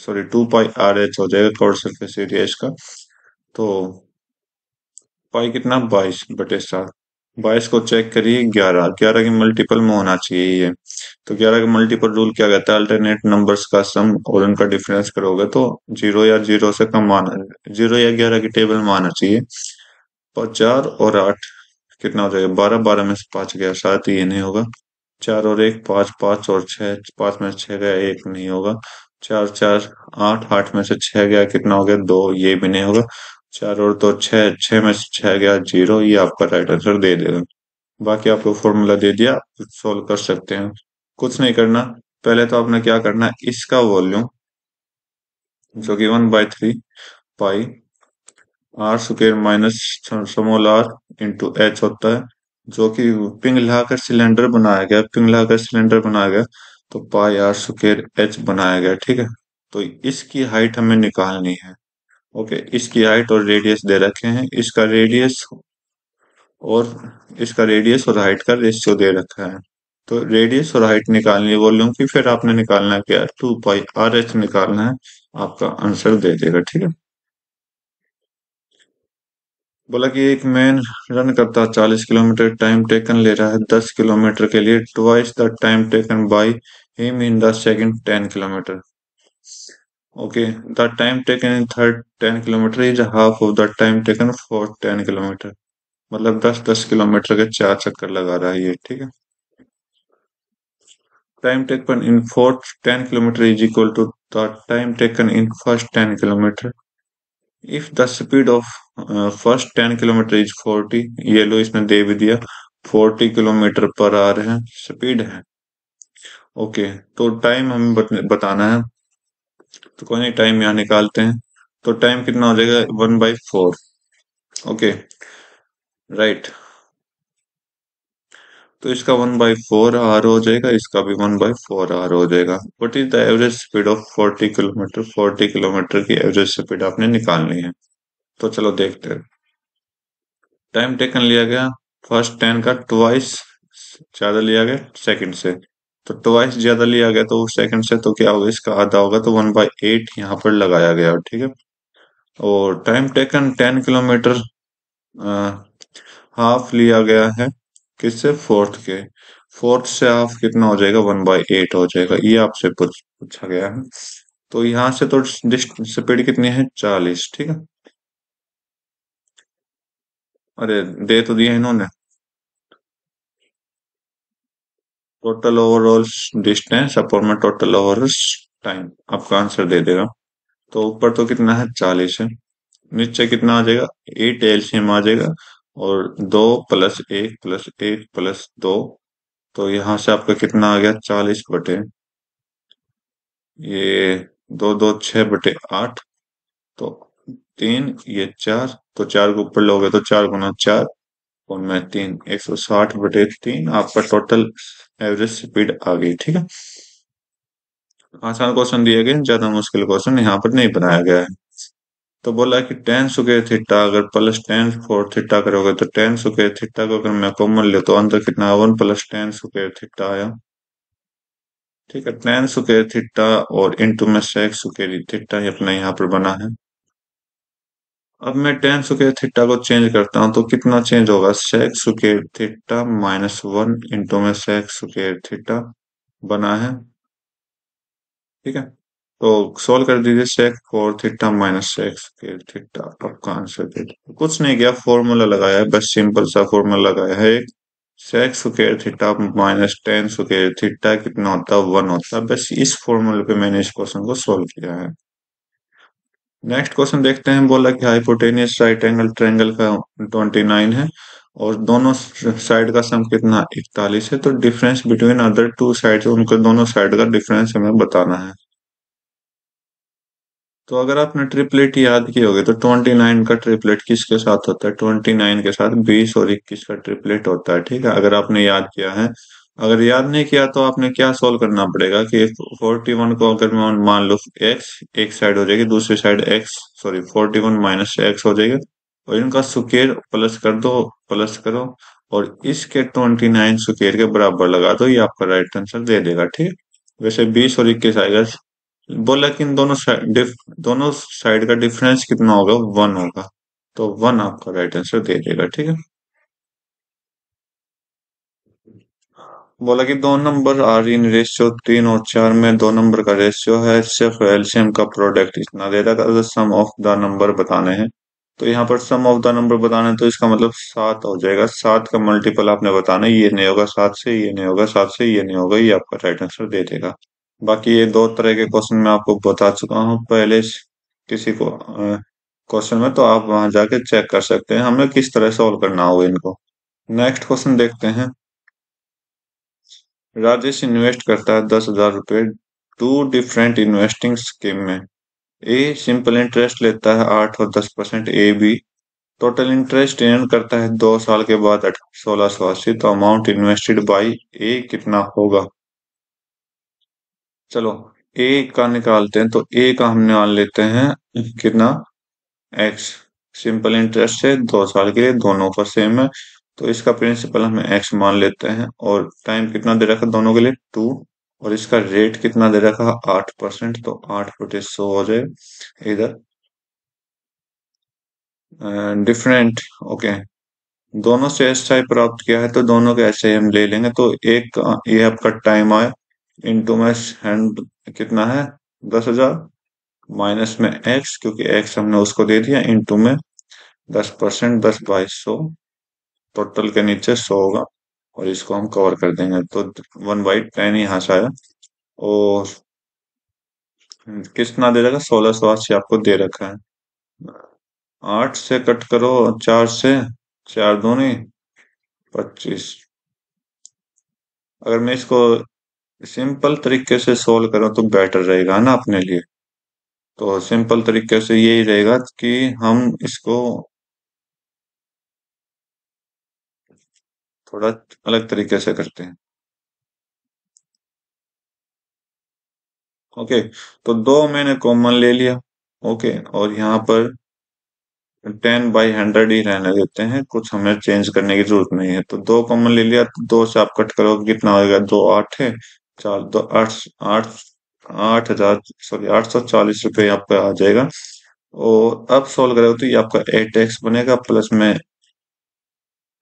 sorry two pi r h हो जाएगा कवर सरफेस एरिया इसका तो पाई कितना बाईस बटे सात बाईस को चेक करिए ग्यारह ग्यारह के मल्टीपल में होना चाहिए ये तो ग्यारह के मल्टीपल रूल क्या कहता है अल्टरनेट नंबर्स का सम और उनका डिफरेंस करोगे तो जीरो या जीरो से कम आना जीरो या ग्यारह के टेबल में आना चाहिए और चार और आठ कितना हो जाएगा बारह बारह में से पाँच गया सात ये नहीं होगा चार और एक पाँच पाँच और छः पाँच में छः गया एक नहीं होगा चार चार आठ आठ में से छह गया कितना हो गया दो ये भी नहीं होगा चार और दो छह छह में से छह गया जीरो ये आपका राइट आंसर दे देगा बाकी आपको फॉर्मूला दे दिया सोल्व कर सकते हैं कुछ नहीं करना पहले तो आपने क्या करना है इसका वॉल्यूम जो कि one by three pi are square minus small r into h होता है जो कि पिंग लाकर सिलेंडर बनाया गया पिंग लाकर सिलेंडर बनाया गया तो पाई आर स्क्र एच बनाया गया ठीक है तो इसकी हाइट हमें निकालनी है ओके इसकी हाइट और रेडियस दे रखे हैं इसका रेडियस और इसका रेडियस और हाइट का रेशियो दे रखा है तो रेडियस और हाइट निकालनी है वॉल्यूम की फिर आपने निकालना क्या टू पाई आर एच निकालना है आपका आंसर दे देगा ठीक है बोला कि एक मैन रन करता 40 किलोमीटर टाइम टेकन ले रहा है 10 किलोमीटर के लिए twice the time taken by him in the second 10 kilometer okay the time taken in third 10 kilometer is half of the time taken for 10 kilometer मतलब 10 10 kilometre के चार चक्कर लगा रहा है ये ठीक है time taken in fourth 10 km is equal to the time taken in first 10 km. If the speed of uh, first 10 km is 40, येलो इसने दे भी दिया 40 km पर आ रहे हैं स्पीड है ओके तो टाइम हमें बताना है तो कोई नहीं टाइम यहाँ निकालते हैं तो टाइम कितना हो जाएगा one by four okay right तो इसका वन बाई फोर आर हो जाएगा इसका भी वन बाई फोर आर हो जाएगा what is the average speed of forty kilometre forty kilometre की एवरेज स्पीड आपने निकालनी है तो चलो देखते हैं टाइम टेकन लिया गया फर्स्ट टेन का ट्वाइस ज्यादा लिया गया सेकंड से तो ट्वाइस ज्यादा लिया गया तो सेकंड से तो क्या होगा इसका आधा होगा तो वन बाई एट यहाँ पर लगाया गया ठीक है और time taken ten kilometre half लिया गया है किससे फोर्थ के फोर्थ से हाफ कितना हो जाएगा वन बाई एट हो जाएगा ये आपसे पूछा गया है तो यहाँ से तो स्पीड कितनी है चालीस ठीक है अरे दे तो दिया इन्होंने टोटल ओवरऑल डिस्टेंस अपॉन में टोटल ओवरऑल टाइम आपका आंसर दे देगा तो ऊपर तो कितना है चालीस है नीचे कितना आ जाएगा एट एलसीएम आ जाएगा और दो प्लस एक प्लस एक प्लस दो तो यहां से आपका कितना आ गया चालीस बटे ये दो दो छह बटे आठ तो तीन ये चार तो चार के ऊपर लोगे तो चार गुना चार और मैं तीन एक सौ साठ बटे तीन आपका टोटल एवरेज स्पीड आ गई ठीक है आसान क्वेश्चन दिए गए ज्यादा मुश्किल क्वेश्चन यहाँ पर नहीं बनाया गया है तो बोला कि टेन सुखे थीटा अगर प्लस टेन फोर थीटा करोगे तो टेन सुखे थीटा को अगर मैं कॉमन ले तो अंतर कितना one plus tan square theta आया ठीक है टेन सुखे थीटा और इंटू में सेक्स सुखे थीटा ये अपना यहाँ पर बना है अब मैं टेन सुके थीटा को चेंज करता हूँ तो कितना चेंज होगा सेक square theta minus one into में सेक सुकेर थीटा बना है ठीक है तो सॉल्व कर दीजिए sec four theta minus sec theta आपका आंसर दे कुछ नहीं किया फॉर्मूला लगाया है बस सिंपल सा फॉर्मूला लगाया है एक sec square theta minus tan square theta कितना होता है वन होता है बस इस फॉर्मूले पे मैंने इस क्वेश्चन को सोल्व किया है नेक्स्ट क्वेश्चन देखते हैं बोला कि हाइपोटेनियस राइट एंगल ट्रेंगल का 29 है और दोनों साइड का सम कितना 41 है तो difference between other two side उनके दोनों साइड का डिफरेंस हमें बताना है तो अगर आपने ट्रिपलेट याद किए होगे तो 29 का ट्रिपलेट किसके साथ होता है 29 के साथ 20 और 21 का ट्रिपलेट होता है ठीक है अगर आपने याद किया है अगर याद नहीं किया तो आपने क्या सोल्व करना पड़ेगा कि 41 को अगर मैं मान लो x एक साइड हो जाएगी दूसरी side x sorry 41 one minus x हो जाएगा और इनका सुकेर प्लस कर दो प्लस करो और इसके 29 नाइन सुकेर के बराबर लगा दो ये आपका राइट आंसर दे देगा ठीक है वैसे 20 और 21 आएगा बोला कि इन दोनों साइड दोनों साइड का डिफरेंस कितना होगा वन होगा तो वन आपका राइट आंसर दे देगा ठीक है बोला कि दो नंबर आर इन रेशियो तीन और चार में दो नंबर का रेशियो है सिर्फ एल्शियम का प्रोडक्ट इतना रहा था सम ऑफ द नंबर बताने हैं तो यहाँ पर सम ऑफ द नंबर बताने तो इसका मतलब सात हो जाएगा सात का मल्टीपल आपने बताना ये नहीं होगा सात से ये नहीं होगा सात से ये नहीं होगा ये आपका राइट आंसर दे देगा बाकी ये दो तरह के क्वेश्चन में आपको बता चुका हूँ पहले किसी को क्वेश्चन में तो आप वहां जाके चेक कर सकते हैं हमें किस तरह सॉल्व करना होगा इनको नेक्स्ट क्वेश्चन देखते हैं राजेश इन्वेस्ट करता है दस हजार रुपये टू डिफरेंट इन्वेस्टिंग स्कीम में ए सिंपल इंटरेस्ट लेता है आठ और दस percent A B total interest earn करता है दो साल के बाद सोलह सौ अस्सी तो अमाउंट इन्वेस्टेड बाई ए कितना होगा चलो ए का निकालते हैं तो ए का हम निकाल लेते हैं कितना एक्स सिंपल इंटरेस्ट से दो साल के लिए दोनों का सेम है तो इसका प्रिंसिपल हमें एक्स मान लेते हैं और टाइम कितना दे रखा दोनों के लिए टू और इसका रेट कितना दे रखा आठ परसेंट तो आठ बटे सो हो जाए इधर डिफरेंट ओके दोनों से एस टाइप प्राप्त किया है तो दोनों के ऐसे हम ले लेंगे तो एक ये आपका टाइम आया इंटू में हैंड कितना है दस हजार माइनस में एक्स क्योंकि एक्स हमने उसको दे दिया इंटू में दस परसेंट दस बाईस सौ टोटल के नीचे सो होगा और इसको हम कवर कर देंगे तो वन बाई टेन यहाँ से आया और कितना दे रखा सोलह सौ अस्सी आपको दे रखा है आठ से कट करो चार से चार दो नहीं पच्चीस अगर मैं इसको सिंपल तरीके से सोल्व करो तो बेटर रहेगा ना अपने लिए तो सिंपल तरीके से यही रहेगा कि हम इसको थोड़ा अलग तरीके से करते हैं ओके तो दो मैंने कॉमन ले लिया ओके और यहाँ पर टेन बाई हंड्रेड ही रहने देते हैं कुछ हमें चेंज करने की जरूरत नहीं है तो दो कॉमन ले लिया तो दो से आप कट करोगे कितना होगा दो आठ है चार दो आठ आठ आठ हजार सॉरी आठ सौ चालीस रुपये आपका आ जाएगा और अब सॉल्व करेगा तो ये आपका एट एक्स बनेगा प्लस में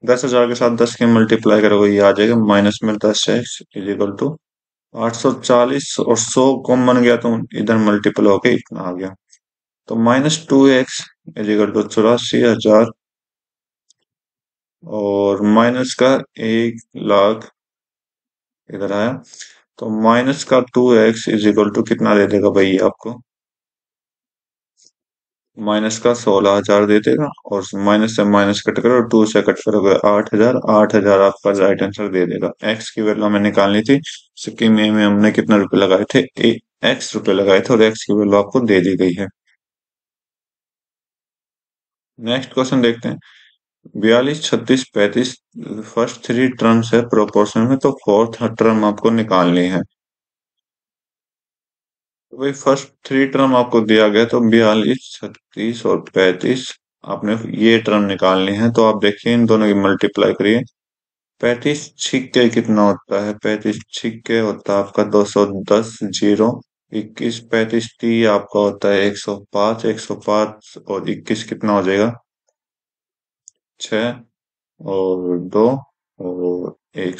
दस हजार के साथ दस के मल्टीप्लाई करोगे ये आ जाएगा माइनस में दस एक्स इज इक्वल टू आठ सौ चालीस और सौ कॉमन गया तो इधर मल्टीपल होके इतना आ गया तो minus two x is equal to चौरासी हजार और माइनस का एक लाख इधर आया तो माइनस का two x is equal to कितना दे देगा भाई आपको माइनस का सोलह हजार दे देगा और माइनस से माइनस कट करो और टू से कट करोगे आठ हजार आठ हजार आपका राइट आंसर दे देगा एक्स की वैल्यू हमें निकालनी थी सिक्किम में, में हमने कितने रुपए लगाए थे ए, एक्स रुपए लगाए थे और एक्स की वैल्यू आपको दे दी गई है नेक्स्ट क्वेश्चन देखते हैं बयालीस छत्तीस पैंतीस फर्स्ट थ्री टर्म्स है प्रोपोर्शन में तो फोर्थ टर्म आपको निकालनी है तो भाई फर्स्ट थ्री टर्म आपको दिया गया तो बयालीस छत्तीस और पैंतीस आपने ये टर्म निकालनी है तो आप देखिए इन दोनों की मल्टीप्लाई करिए पैंतीस छिक्के कितना होता है पैंतीस छिक्के होता है आपका दो सौ दस जीरो इक्कीस पैंतीस टी आपका होता है एक सौ पांच एक सौ पांच और इक्कीस कितना हो जाएगा छ और दो और एक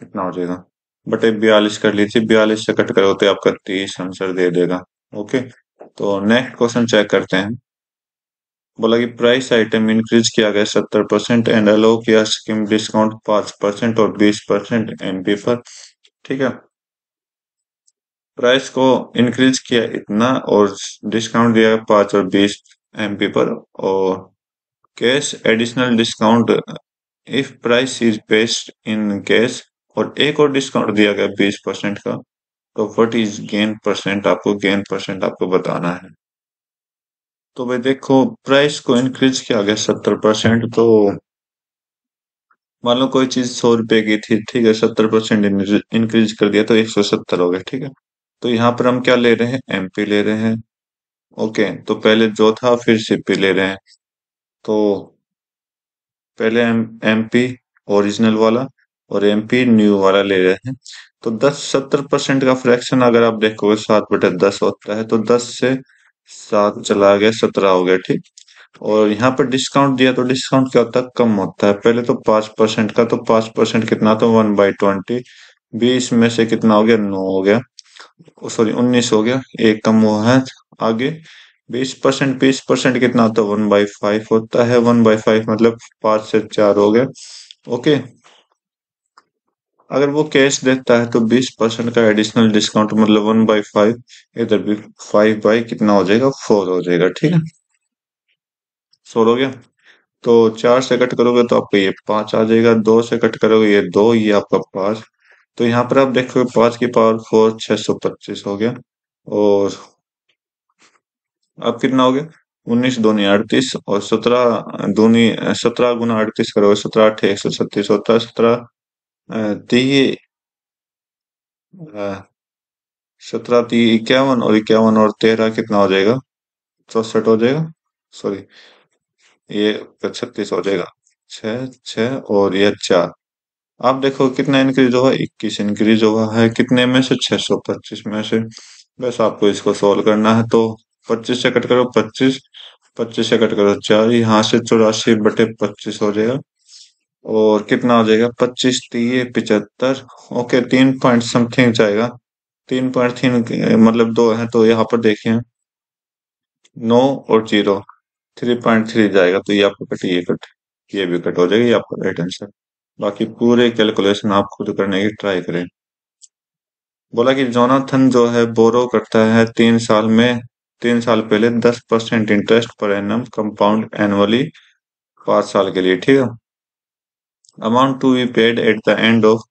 कितना हो जाएगा बटे बयालीस कर लीजिए बयालीस से कट तो आपका तीस आंसर दे देगा ओके तो नेक्स्ट क्वेश्चन चेक करते हैं बोला कि प्राइस आइटम इंक्रीज किया गया सत्तर परसेंट एंड अलो किया स्कीम डिस्काउंट पांच परसेंट और बीस परसेंट पी पर ठीक है प्राइस को इंक्रीज किया इतना और डिस्काउंट दिया पांच और बीस पी पर और cash additional discount if price is based in cash और एक और डिस्काउंट दिया गया बीस परसेंट का तो वट इज गेन परसेंट आपको गेन परसेंट आपको बताना है तो भाई देखो प्राइस को इंक्रीज किया गया सत्तर परसेंट तो मान लो कोई चीज सौ रुपए की थी ठीक है सत्तर परसेंट इंक्रीज कर दिया तो एक सौ सत्तर हो गया ठीक है तो यहाँ पर हम क्या ले रहे हैं एमपी ले रहे हैं ओके तो पहले जो था फिर सीपी ले रहे हैं तो पहले एम एमपी ओरिजिनल वाला और एमपी न्यू वाला ले रहे हैं तो 10 सत्तर परसेंट का फ्रैक्शन अगर आप देखोगे सात बटे दस होता है तो 10 से सात चला गया सत्रह हो गया ठीक और यहाँ पर डिस्काउंट दिया तो डिस्काउंट क्या होता है कम होता है पहले तो पांच परसेंट का तो पांच परसेंट कितना तो वन बाई ट्वेंटी बीस में से कितना हो गया नौ हो गया सॉरी उन्नीस हो गया एक कम हुआ है आगे बीस परसेंट बीस परसेंट कितना होता है वन बाई फाइव होता है वन बाई फाइव मतलब पांच से चार हो गया ओके अगर वो कैश देता है तो बीस परसेंट का एडिशनल डिस्काउंट मतलब वन बाई फाइव इधर भी फाइव बाई कितना हो जाएगा फोर हो जाएगा ठीक है फोर हो गया तो चार से कट करोगे तो आपको ये पांच आ जाएगा दो से कट करोगे ये दो ये आपका पांच तो यहाँ पर आप देखोगे पांच की पावर फोर छह सौ पच्चीस हो गया और अब कितना हो गया उन्नीस दूनी अड़तीस और सत्रह दूनी सत्रह गुना अड़तीस करोगे सत्रह अठे एक सौ छत्तीस होता है सत्रह देखिए सत्रह ती इक्यावन और इक्यावन और तेरह कितना हो जाएगा चौसठ हो जाएगा सॉरी ये तो छत्तीस हो जाएगा छ छ और ये चार आप देखो कितना इंक्रीज होगा इक्कीस इंक्रीज होगा है कितने में से छह सौ पच्चीस में से बस आपको इसको सोल्व करना है तो पच्चीस से कट करो पच्चीस पच्चीस से कट करो चार यहाँ से चौरासी बटे पच्चीस हो जाएगा और कितना हो जाएगा पच्चीस तीन पिचहत्तर ओके तीन पॉइंट समथिंग जाएगा तीन पॉइंट तीन मतलब दो है तो यहाँ पर देखिए नौ और जीरो थ्री पॉइंट थ्री जाएगा तो ये आपका कट ये कट ये भी कट हो जाएगा ये आपका राइट आंसर बाकी पूरे कैलकुलेशन आप खुद करने की ट्राई करें बोला कि जोनाथन जो है बोरो करता है तीन साल में तीन साल पहले दस percent interest per annum compound annually पांच साल के लिए ठीक है amount to be paid at the end of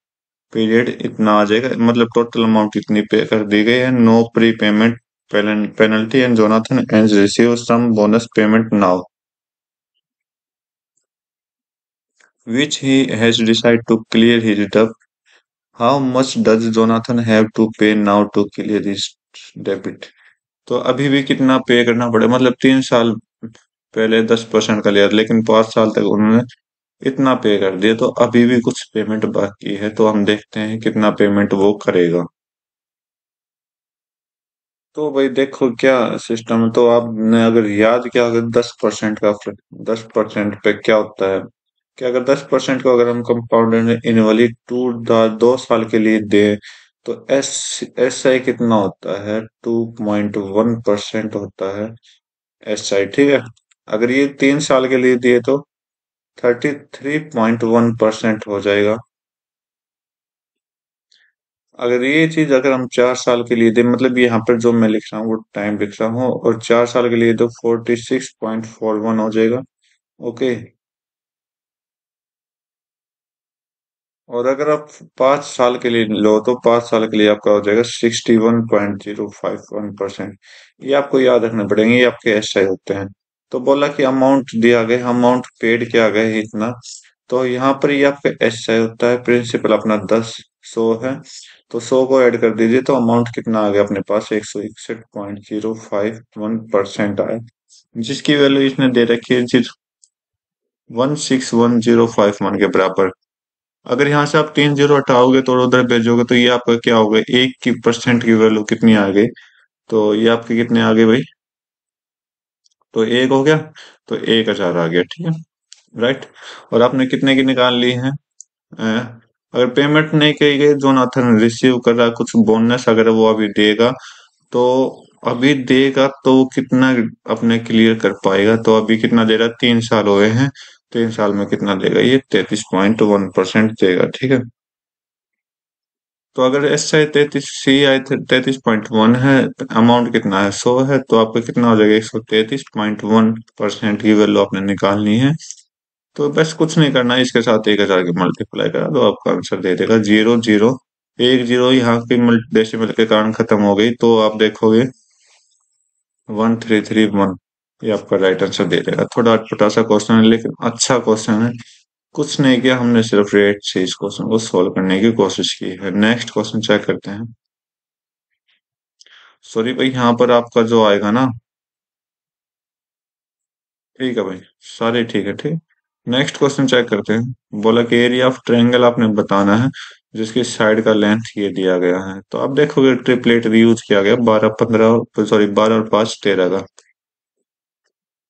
period इतना आ जाएगा मतलब टोटल अमाउंट इतनी पे कर दी गई है no pre payment penalty and Jonathan and receive some bonus payment now which he has decide to clear his debt how much does Jonathan have to pay now to clear his debit तो अभी भी कितना पे करना पड़ेगा मतलब तीन साल पहले दस परसेंट का लिया लेकिन पांच साल तक उन्होंने इतना पे कर दिया तो अभी भी कुछ पेमेंट बाकी है तो हम देखते हैं कितना पेमेंट वो करेगा तो भाई देखो क्या सिस्टम है तो आपने अगर याद किया अगर दस परसेंट का दस परसेंट पे क्या होता है कि अगर दस परसेंट को अगर हम कंपाउंड इनवली टू दो साल के लिए दे तो एस एस आई कितना होता है टू पॉइंट वन परसेंट होता है एस आई ठीक है अगर ये तीन साल के लिए दिए तो thirty three point one percent हो जाएगा अगर ये चीज अगर हम चार साल के लिए दे मतलब यहाँ पर जो मैं लिख रहा हूँ वो टाइम लिख रहा हूँ और चार साल के लिए तो forty six point four one हो जाएगा ओके और अगर आप पांच साल के लिए लो तो पांच साल के लिए आपका हो जाएगा sixty one point zero five one percent ये आपको याद रखने पड़ेंगे ये आपके ऐसे होते हैं तो बोला कि अमाउंट दिया गया अमाउंट पेड किया गया है इतना तो यहाँ पर ये आपका एस आई होता है प्रिंसिपल अपना दस सो है तो सो को ऐड कर दीजिए तो अमाउंट कितना आ गया अपने पास एक सौ इकसठ point zero five one percent आए जिसकी वैल्यू इसने दे रखी है one six one zero five one के बराबर अगर यहाँ से आप तीन जीरो हटाओगे तो उधर भेजोगे तो ये आपका क्या होगा एक की परसेंट की वैल्यू कितनी आ गई तो ये आपके कितने आ गए भाई तो एक हो गया तो एक हजार आ गया ठीक है राइट और आपने कितने की निकाल ली है अगर पेमेंट नहीं की गई जो नाथन रिसीव कर रहा कुछ बोनस अगर वो अभी देगा तो अभी देगा तो कितना अपने क्लियर कर पाएगा तो अभी कितना दे रहा तीन साल हुए हैं तीन साल में कितना देगा ये तैतीस पॉइंट वन परसेंट देगा ठीक है तो अगर एस आई तैतीस सी आई तो तैतीस पॉइंट वन है अमाउंट तो कितना है सौ है तो आपको कितना हो जाएगा एक सौ तैतीस पॉइंट वन परसेंट की वैल्यू आपने निकालनी है तो बस कुछ नहीं करना है इसके साथ एक हजार की मल्टीप्लाई करा दो आपका आंसर दे देगा जीरो जीरो एक जीरो यहाँ की मल्टी मिल के कारण खत्म हो गई तो आप देखोगे वन थ्री थ्री वन ये आपका राइट आंसर दे देगा थोड़ा अटपटा सा क्वेश्चन है लेकिन अच्छा क्वेश्चन है कुछ नहीं किया हमने सिर्फ रेट से इस क्वेश्चन को सॉल्व करने की कोशिश की है नेक्स्ट क्वेश्चन चेक करते हैं सॉरी भाई यहां पर आपका जो आएगा ना ठीक है भाई सारे ठीक है ठीक नेक्स्ट क्वेश्चन चेक करते हैं बोला कि एरिया ऑफ ट्रायंगल आपने बताना है जिसकी साइड का लेंथ ये दिया गया है तो आप देखोगे ट्रिपलेट भी यूज किया गया बारह पंद्रह सॉरी बारह और पांच तेरह का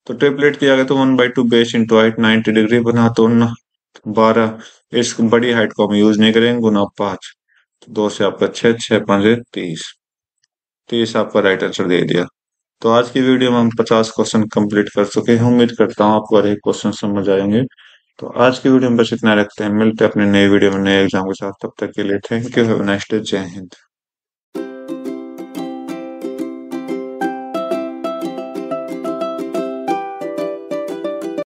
तो ट्रिपलेट किया गया तो one by two base into height ninety degree बना तो बारह इस बड़ी हाइट को हम यूज नहीं करेंगे गुना पांच तो दो से आपका छह छह पांच तीस तीस आपका राइट आंसर दे दिया तो आज की वीडियो में हम पचास क्वेश्चन कंप्लीट कर चुके हैं उम्मीद करता हूँ आपको हर क्वेश्चन समझ आएंगे तो आज की वीडियो में बस इतना रखते हैं मिलते हैं अपने नए वीडियो में नए एग्जाम के साथ तब तक के लिए thank you have next day जय हिंद